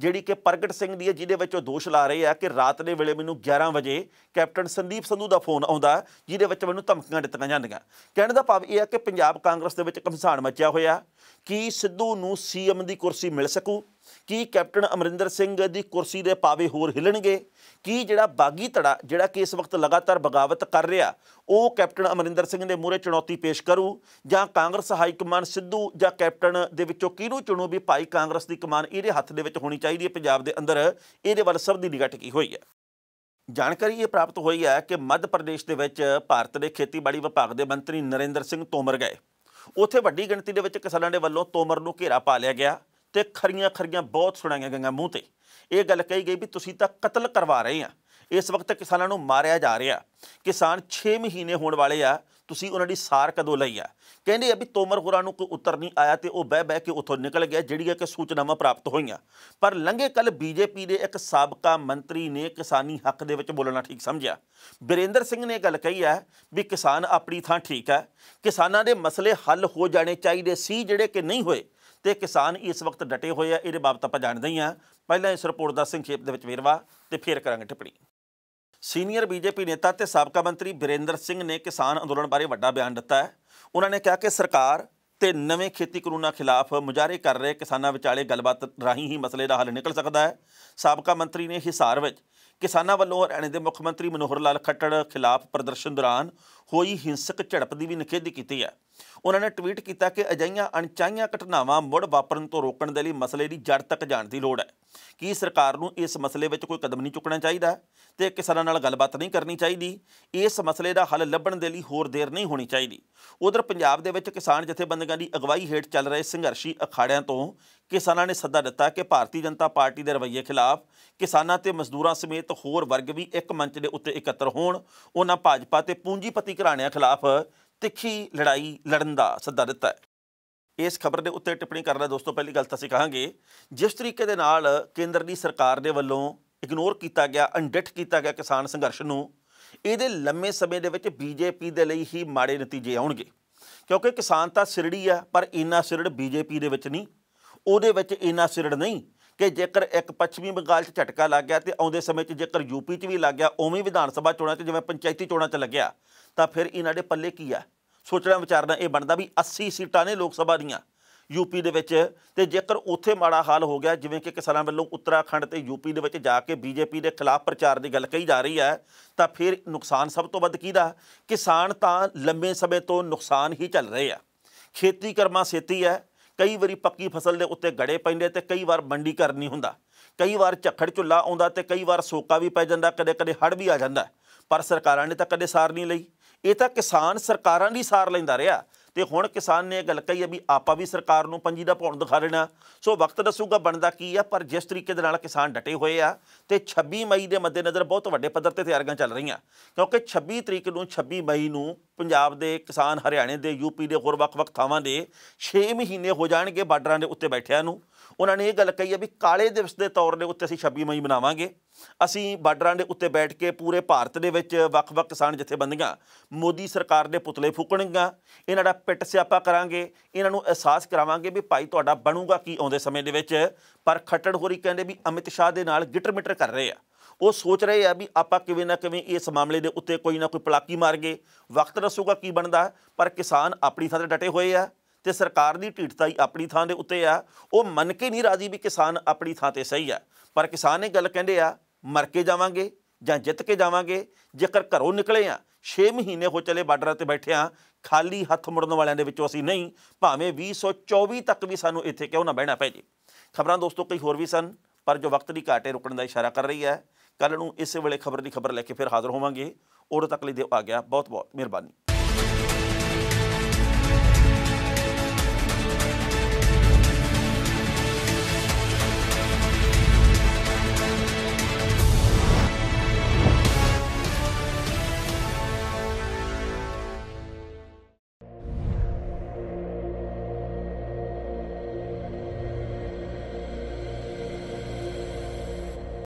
ਜਿਹੜੀ ਕਿ ਪ੍ਰਗਟ ਸਿੰਘ ਦੀ ਹੈ ਜਿਹਦੇ ਵਿੱਚ ਉਹ ਦੋਸ਼ ਲਾ ਰਹੇ ਆ ਕਿ ਰਾਤ ਦੇ ਵੇਲੇ ਮੈਨੂੰ 11 ਵਜੇ ਕੈਪਟਨ ਸੰਦੀਪ ਸੰਧੂ ਦਾ ਫੋਨ ਆਉਂਦਾ ਜਿਹਦੇ ਵਿੱਚ ਮੈਨੂੰ ਧਮਕੀਆਂ ਦਿੱਤੀਆਂ ਜਾਂਦੀਆਂ ਕਹਿਣ ਦਾ ਭਾਵ ਇਹ ਆ ਕਿ ਪੰਜਾਬ ਕਾਂਗਰਸ ਦੇ ਵਿੱਚ ਕਮਸਾਨ ਮੱਚਿਆ ਹੋਇਆ ਕਿ ਸਿੱਧੂ ਨੂੰ ਸੀਐਮ ਦੀ ਕੁਰਸੀ ਮਿਲ ਸਕੂ ਕੀ ਕੈਪਟਨ ਅਮਰਿੰਦਰ ਸਿੰਘ ਦੀ ਕੁਰਸੀ ਦੇ ਪਾਵੇ ਹੋਰ ਹਿਲਣਗੇ ਕੀ ਜਿਹੜਾ ਬਾਗੀ ਧੜਾ ਜਿਹੜਾ ਕਿ ਇਸ ਵਕਤ ਲਗਾਤਾਰ ਬਗਾਵਤ ਕਰ ਰਿਹਾ ਉਹ ਕੈਪਟਨ ਅਮਰਿੰਦਰ ਸਿੰਘ ਦੇ ਮੂਹਰੇ ਚੁਣੌਤੀ ਪੇਸ਼ ਕਰੂ ਜਾਂ ਕਾਂਗਰਸ ਹਾਈ ਕਮਾਨ ਸਿੱਧੂ ਜਾਂ ਕੈਪਟਨ ਦੇ ਵਿੱਚੋਂ ਕਿਹਨੂੰ ਚੁਣੋ ਵੀ ਭਾਈ ਕਾਂਗਰਸ ਦੀ ਕਮਾਨ ਇਹਦੇ ਹੱਥ ਦੇ ਵਿੱਚ ਹੋਣੀ ਚਾਹੀਦੀ ਹੈ ਪੰਜਾਬ ਦੇ ਅੰਦਰ ਇਹਦੇ ਵੱਲ ਸਭ ਦੀ ਨਿਗਾਹ ਟਿਕੀ ਹੋਈ ਹੈ ਜਾਣਕਾਰੀ ਇਹ ਪ੍ਰਾਪਤ ਹੋਈ ਹੈ ਕਿ ਮੱਧ ਪ੍ਰਦੇਸ਼ ਦੇ ਵਿੱਚ ਭਾਰਤ ਦੇ ਖੇਤੀਬਾੜੀ ਵਿਭਾਗ ਦੇ ਮੰਤਰੀ ਨਰਿੰਦਰ ਸਿੰਘ ਤੋਮਰ ਗਏ ਉੱਥੇ ਵੱਡੀ ਗਿਣਤੀ ਦੇ ਵਿੱਚ ਕਿਸਾਨਾਂ ਦੇ ਵੱਲੋਂ ਤੋਮਰ ਨੂੰ ਘੇਰਾ ਪਾ ਲਿਆ ਗਿਆ ਤੇ ਖਰੀਆਂ ਖਰੀਆਂ ਬਹੁਤ ਸੁਣਾਈਆਂ ਗਈਆਂ ਮੂੰਹ ਤੇ ਇਹ ਗੱਲ ਕਹੀ ਗਈ ਵੀ ਤੁਸੀਂ ਤਾਂ ਕਤਲ ਕਰਵਾ ਰਹੇ ਆ ਇਸ ਵਕਤ ਕਿਸਾਨਾਂ ਨੂੰ ਮਾਰਿਆ ਜਾ ਰਿਹਾ ਕਿਸਾਨ 6 ਮਹੀਨੇ ਹੋਣ ਵਾਲੇ ਆ ਤੁਸੀਂ ਉਹਨਾਂ ਦੀ ਸਾਰ ਕਦੋਂ ਲਈ ਆ ਕਹਿੰਦੇ ਆ ਵੀ ਤੋਮਰ ਹੋਰਾਂ ਨੂੰ ਕੋਈ ਉੱਤਰ ਨਹੀਂ ਆਇਆ ਤੇ ਉਹ ਬਹਿ ਬਹਿ ਕੇ ਉੱਥੋਂ ਨਿਕਲ ਗਿਆ ਜਿਹੜੀਆਂ ਕਿ ਸੂਚਨਾਵਾਂ ਪ੍ਰਾਪਤ ਹੋਈਆਂ ਪਰ ਲੰਘੇ ਕੱਲ ਬੀਜੇਪੀ ਦੇ ਇੱਕ ਸਾਬਕਾ ਮੰਤਰੀ ਨੇ ਕਿਸਾਨੀ ਹੱਕ ਦੇ ਵਿੱਚ ਬੋਲਣਾ ਠੀਕ ਸਮਝਿਆ ਬਿਰੇਂਦਰ ਸਿੰਘ ਨੇ ਗੱਲ ਕਹੀ ਹੈ ਵੀ ਕਿਸਾਨ ਆਪਣੀ ਥਾਂ ਠੀਕ ਹੈ ਕਿਸਾਨਾਂ ਦੇ ਮਸਲੇ ਹੱਲ ਹੋ ਜਾਣੇ ਚਾਹੀਦੇ ਸੀ ਜਿਹੜੇ ਕਿ ਨਹੀਂ ਹੋਏ ਤੇ ਕਿਸਾਨ ਇਸ ਵਕਤ ਡਟੇ ਹੋਏ ਆ ਇਹਦੇ ਬਾਬਤ ਆਪਾਂ ਜਾਣਦੇ ਹੀ ਆ ਪਹਿਲਾਂ ਇਸ ਰਿਪੋਰਟ ਦਾ ਸੰਖੇਪ ਦੇ ਵਿੱਚ ਵੇਰਵਾ ਤੇ ਫਿਰ ਕਰਾਂਗੇ ਟਿੱਪਣੀ ਸੀਨੀਅਰ ਬੀਜੇਪੀ ਨੇਤਾ ਤੇ ਸਾਬਕਾ ਮੰਤਰੀ ਬਿਰੇਂਦਰ ਸਿੰਘ ਨੇ ਕਿਸਾਨ ਅੰਦੋਲਨ ਬਾਰੇ ਵੱਡਾ ਬਿਆਨ ਦਿੱਤਾ ਹੈ ਉਹਨਾਂ ਨੇ ਕਿਹਾ ਕਿ ਸਰਕਾਰ ਤੇ ਨਵੇਂ ਖੇਤੀ ਕਾਨੂੰਨਾਂ ਖਿਲਾਫ ਮੁਜ਼ਾਹਰੇ ਕਰ ਰਹੇ ਕਿਸਾਨਾਂ ਵਿਚਾਲੇ ਗੱਲਬਾਤ ਰਾਹੀਂ ਹੀ ਮਸਲੇ ਦਾ ਹੱਲ ਨਿਕਲ ਸਕਦਾ ਹੈ ਸਾਬਕਾ ਮੰਤਰੀ ਨੇ ਹਿਸਾਰ ਵਿੱਚ ਕਿਸਾਨਾਂ ਵੱਲੋਂ ਹਰਿਆਣੇ ਦੇ ਮੁੱਖ ਮੰਤਰੀ ਮਨੋਹਰ ਲਾਲ ਖੱਟੜ ਖਿਲਾਫ ਪ੍ਰਦਰਸ਼ਨ ਦੌਰਾਨ ਹੋਈ ਹਿੰਸਕ ਝੜਪ ਦੀ ਵੀ ਨਿਖੇਧੀ ਕੀਤੀ ਹੈ ਉਹਨਾਂ ਨੇ ਟਵੀਟ ਕੀਤਾ ਕਿ ਅਜਈਆਂ ਅਣਚਾਹੀਆਂ ਘਟਨਾਵਾਂ ਮੁੜ ਵਾਪਰਨ ਤੋਂ ਰੋਕਣ ਦੇ ਲਈ ਮਸਲੇ ਦੀ ਜੜ ਤੱਕ ਜਾਣ ਦੀ ਲੋੜ ਹੈ ਕੀ ਸਰਕਾਰ ਨੂੰ ਇਸ ਮਸਲੇ ਵਿੱਚ ਕੋਈ ਕਦਮ ਨਹੀਂ ਚੁੱਕਣਾ ਚਾਹੀਦਾ ਤੇ ਕਿਸਾਨਾਂ ਨਾਲ ਗੱਲਬਾਤ ਨਹੀਂ ਕਰਨੀ ਚਾਹੀਦੀ ਇਸ ਮਸਲੇ ਦਾ ਹੱਲ ਲੱਭਣ ਦੇ ਲਈ ਹੋਰ ਦੇਰ ਨਹੀਂ ਹੋਣੀ ਚਾਹੀਦੀ ਉਧਰ ਪੰਜਾਬ ਦੇ ਵਿੱਚ ਕਿਸਾਨ ਜਥੇਬੰਦੀਆਂ ਦੀ ਅਗਵਾਈ ਹੇਠ ਚੱਲ ਰਹੇ ਸੰਘਰਸ਼ੀ ਅਖਾੜਿਆਂ ਤੋਂ ਕਿਸਾਨਾਂ ਨੇ ਸੱਦਾ ਦਿੱਤਾ ਕਿ ਭਾਰਤੀ ਜਨਤਾ ਪਾਰਟੀ ਦੇ ਰਵੱਈਏ ਖਿਲਾਫ ਕਿਸਾਨਾਂ ਤੇ ਮਜ਼ਦੂਰਾਂ ਸਮੇਤ ਹੋਰ ਵਰਗ ਵੀ ਇੱਕ ਮੰਚ ਦੇ ਉੱਤੇ ਇਕੱਤਰ ਹੋਣ ਉਹਨਾਂ ਭਾਜਪਾ ਤੇ ਪੂੰਜੀਪਤੀ ਘਰਾਣਿਆਂ ਖਿਲਾਫ ਤਿੱਖੀ ਲੜਾਈ ਲੜਨ ਦਾ ਸੱਦਾ ਦਿੱਤਾ ਹੈ ਇਸ ਖਬਰ ਦੇ ਉੱਤੇ ਟਿੱਪਣੀ ਕਰਨਾ ਦੋਸਤੋ ਪਹਿਲੀ ਗੱਲ ਤਾਂ ਅਸੀਂ ਕਹਾਂਗੇ ਜਿਸ ਤਰੀਕੇ ਦੇ ਨਾਲ ਕੇਂਦਰ ਦੀ ਸਰਕਾਰ ਦੇ ਵੱਲੋਂ ਇਗਨੋਰ ਕੀਤਾ ਗਿਆ ਅਨਡਿਟ ਕੀਤਾ ਗਿਆ ਕਿਸਾਨ ਸੰਘਰਸ਼ ਨੂੰ ਇਹਦੇ ਲੰਮੇ ਸਮੇਂ ਦੇ ਵਿੱਚ ਬੀਜੇਪੀ ਦੇ ਲਈ ਹੀ ਮਾੜੇ ਨਤੀਜੇ ਆਉਣਗੇ ਕਿਉਂਕਿ ਕਿਸਾਨ ਤਾਂ ਸਿਰੜੀ ਆ ਪਰ ਇੰਨਾ ਸਿਰੜ ਬੀਜੇਪੀ ਦੇ ਵਿੱਚ ਨਹੀਂ ਉਹਦੇ ਵਿੱਚ ਇੰਨਾ ਸਿਰੜ ਨਹੀਂ ਕਿ ਜੇਕਰ ਇੱਕ ਪੱਛਮੀ ਬੰਗਾਲ 'ਚ ਝਟਕਾ ਲੱਗ ਗਿਆ ਤੇ ਆਉਂਦੇ ਸਮੇਂ 'ਚ ਜੇਕਰ ਯੂਪੀ 'ਚ ਵੀ ਲੱਗ ਗਿਆ ਉਵੇਂ ਵਿਧਾਨ ਸਭਾ ਚੋਣਾਂ 'ਚ ਜਿਵੇਂ ਪੰਚਾਇਤੀ ਚੋਣਾਂ 'ਚ ਲੱਗਿਆ ਤਾਂ ਫਿਰ ਇਹਨਾਂ ਦੇ ਪੱਲੇ ਕੀ ਆ ਸੋਚਣਾ ਵਿਚਾਰਨਾ ਇਹ ਬਣਦਾ ਵੀ 80 ਸੀਟਾਂ ਨੇ ਲੋਕ ਸਭਾ ਦੀਆਂ ਯੂਪੀ ਦੇ ਵਿੱਚ ਤੇ ਜੇਕਰ ਉੱਥੇ ਮਾੜਾ ਹਾਲ ਹੋ ਗਿਆ ਜਿਵੇਂ ਕਿ ਕਿਸਾਨਾਂ ਵੱਲੋਂ ਉੱਤਰਾਖੰਡ ਤੇ ਯੂਪੀ ਦੇ ਵਿੱਚ ਜਾ ਕੇ ਬੀਜੇਪੀ ਦੇ ਖਿਲਾਫ ਪ੍ਰਚਾਰ ਦੀ ਗੱਲ ਕਹੀ ਜਾ ਰਹੀ ਹੈ ਤਾਂ ਫਿਰ ਨੁਕਸਾਨ ਸਭ ਤੋਂ ਵੱਧ ਦਾ ਕਿਸਾਨ ਤਾਂ ਲੰਬੇ ਸਮੇਂ ਤੋਂ ਨੁਕਸਾਨ ਹੀ ਚੱਲ ਰਹੇ ਆ ਖੇਤੀ ਕਰਮਾ ਸੇਤੀ ਹੈ ਕਈ ਵਾਰੀ ਪੱਕੀ ਫਸਲ ਦੇ ਉੱਤੇ ਗੜੇ ਪੈਂਦੇ ਤੇ ਕਈ ਵਾਰ ਮੰਡੀ ਕਰਨੀ ਹੁੰਦਾ ਕਈ ਵਾਰ ਝੱਖੜ ਝੁੱਲਾ ਆਉਂਦਾ ਤੇ ਕਈ ਵਾਰ ਸੋਕਾ ਵੀ ਪੈ ਜਾਂਦਾ ਕਦੇ ਕਦੇ ਹੜ ਵੀ ਆ ਜਾਂਦਾ ਪਰ ਸਰਕਾਰਾਂ ਨੇ ਤਾਂ ਕਦੇ ਸਾਰ ਨਹੀਂ ਲਈ ਇਹ ਤਾਂ ਕਿਸਾਨ ਸਰਕਾਰਾਂ ਦੀ ਸਾਰ ਲੈਂਦਾ ਰਿਹਾ ਤੇ ਹੁਣ ਕਿਸਾਨ ਨੇ ਇਹ ਗੱਲ ਕਹੀ ਆ ਵੀ ਆਪਾਂ ਵੀ ਸਰਕਾਰ ਨੂੰ ਪੰਜੀ ਦਾ ਭੌਣ ਦਿਖਾ ਦੇਣਾ ਸੋ ਵਕਤ ਦੱਸੂਗਾ ਬਣਦਾ ਕੀ ਆ ਪਰ ਜਿਸ ਤਰੀਕੇ ਦੇ ਨਾਲ ਕਿਸਾਨ ਡਟੇ ਹੋਏ ਆ ਤੇ 26 ਮਈ ਦੇ ਮੱਦੇਨਜ਼ਰ ਬਹੁਤ ਵੱਡੇ ਪੱਧਰ ਤੇ ਤਿਆਰੀਆਂ ਚੱਲ ਰਹੀਆਂ ਕਿਉਂਕਿ 26 ਤਰੀਕ ਨੂੰ 26 ਮਈ ਨੂੰ ਪੰਜਾਬ ਦੇ ਕਿਸਾਨ ਹਰਿਆਣੇ ਦੇ ਯੂਪੀ ਦੇ ਹੋਰ ਵੱਖ-ਵੱਖ ਥਾਵਾਂ ਦੇ 6 ਮਹੀਨੇ ਹੋ ਜਾਣਗੇ ਬਾਰਡਰਾਂ ਦੇ ਉੱਤੇ ਬੈਠਿਆਂ ਨੂੰ ਉਹਨਾਂ ਨੇ ਇਹ ਗੱਲ ਕਹੀ ਹੈ ਵੀ ਕਾਲੇ ਦਿਵਸ ਦੇ ਤੌਰ ਦੇ ਉੱਤੇ ਅਸੀਂ 26 ਮਈ ਮਨਾਵਾਂਗੇ ਅਸੀਂ ਬਾਰਡਰਾਂ ਦੇ ਉੱਤੇ ਬੈਠ ਕੇ ਪੂਰੇ ਭਾਰਤ ਦੇ ਵਿੱਚ ਵੱਖ-ਵੱਖ ਕਿਸਾਨ ਜਥੇਬੰਦੀਆਂ ਮੋਦੀ ਸਰਕਾਰ ਦੇ ਪੁਤਲੇ ਫੂਕਣਗੇ ਇਹਨਾਂ ਦਾ ਪਿੱਟ ਸਿਆਪਾ ਕਰਾਂਗੇ ਇਹਨਾਂ ਨੂੰ ਅਹਿਸਾਸ ਕਰਾਵਾਂਗੇ ਵੀ ਭਾਈ ਤੁਹਾਡਾ ਬਣੂਗਾ ਕੀ ਆਉਂਦੇ ਸਮੇਂ ਦੇ ਵਿੱਚ ਪਰ ਖੱਟੜ ਹੋਰੀ ਕਹਿੰਦੇ ਵੀ ਅਮਿਤ ਸ਼ਾਹ ਦੇ ਨਾਲ ਗਿਟਰ ਮਿਟਰ ਕਰ ਰਹੇ ਆ ਉਹ ਸੋਚ ਰਹੇ ਆ ਵੀ ਆਪਾਂ ਕਿਵੇਂ ਨਾ ਕਿਵੇਂ ਇਸ ਮਾਮਲੇ ਦੇ ਉੱਤੇ ਕੋਈ ਨਾ ਕੋਈ ਪਲਾਕੀ ਮਾਰ ਗਏ ਵਕਤ ਦੱਸੂਗਾ ਕੀ ਬਣਦਾ ਪਰ ਕਿਸਾਨ ਆਪਣੀ ਥਾਂ ਤੇ ਡਟੇ ਹੋਏ ਆ ਤੇ ਸਰਕਾਰ ਦੀ ਢੀਠਤਾਈ ਆਪਣੀ ਥਾਂ ਦੇ ਉੱਤੇ ਆ ਉਹ ਮੰਨ ਕੇ ਨਹੀਂ ਰਾਜੀ ਵੀ ਕਿਸਾਨ ਆਪਣੀ ਥਾਂ ਤੇ ਸਹੀ ਆ ਪਰ ਕਿਸਾਨ ਇਹ ਗੱਲ ਕਹਿੰਦੇ ਆ ਮਰ ਕੇ ਜਾਵਾਂਗੇ ਜਾਂ ਜਿੱਤ ਕੇ ਜਾਵਾਂਗੇ ਜੇਕਰ ਘਰੋਂ ਨਿਕਲੇ ਆ 6 ਮਹੀਨੇ ਹੋ ਚਲੇ ਬਾਰਡਰ ਤੇ ਬੈਠੇ ਆ ਖਾਲੀ ਹੱਥ ਮੁੜਨ ਵਾਲਿਆਂ ਦੇ ਵਿੱਚੋਂ ਅਸੀਂ ਨਹੀਂ ਭਾਵੇਂ 2024 ਤੱਕ ਵੀ ਸਾਨੂੰ ਇੱਥੇ ਕਿਉਂ ਨਾ ਬਹਿਣਾ ਪੈ ਜੇ ਖਬਰਾਂ ਦੋਸਤੋ ਕਈ ਹੋਰ ਵੀ ਸਨ ਪਰ ਜੋ ਵਕਤ ਦੀ ਘਾਟੇ ਰੁਕਣ ਦਾ ਇਸ਼ਾਰਾ ਕਰ ਰਹੀ ਹੈ ਕੱਲ ਨੂੰ ਇਸੇ ਵੇਲੇ ਖਬਰ ਦੀ ਖਬਰ ਲੈ ਕੇ ਫਿਰ ਹਾਜ਼ਰ ਹੋਵਾਂਗੇ ਉਦੋਂ ਤੱਕ ਲਈ ਦਿਓ ਆ ਗਿਆ ਬਹੁਤ ਬਹੁਤ ਮਿਹਰਬਾਨੀ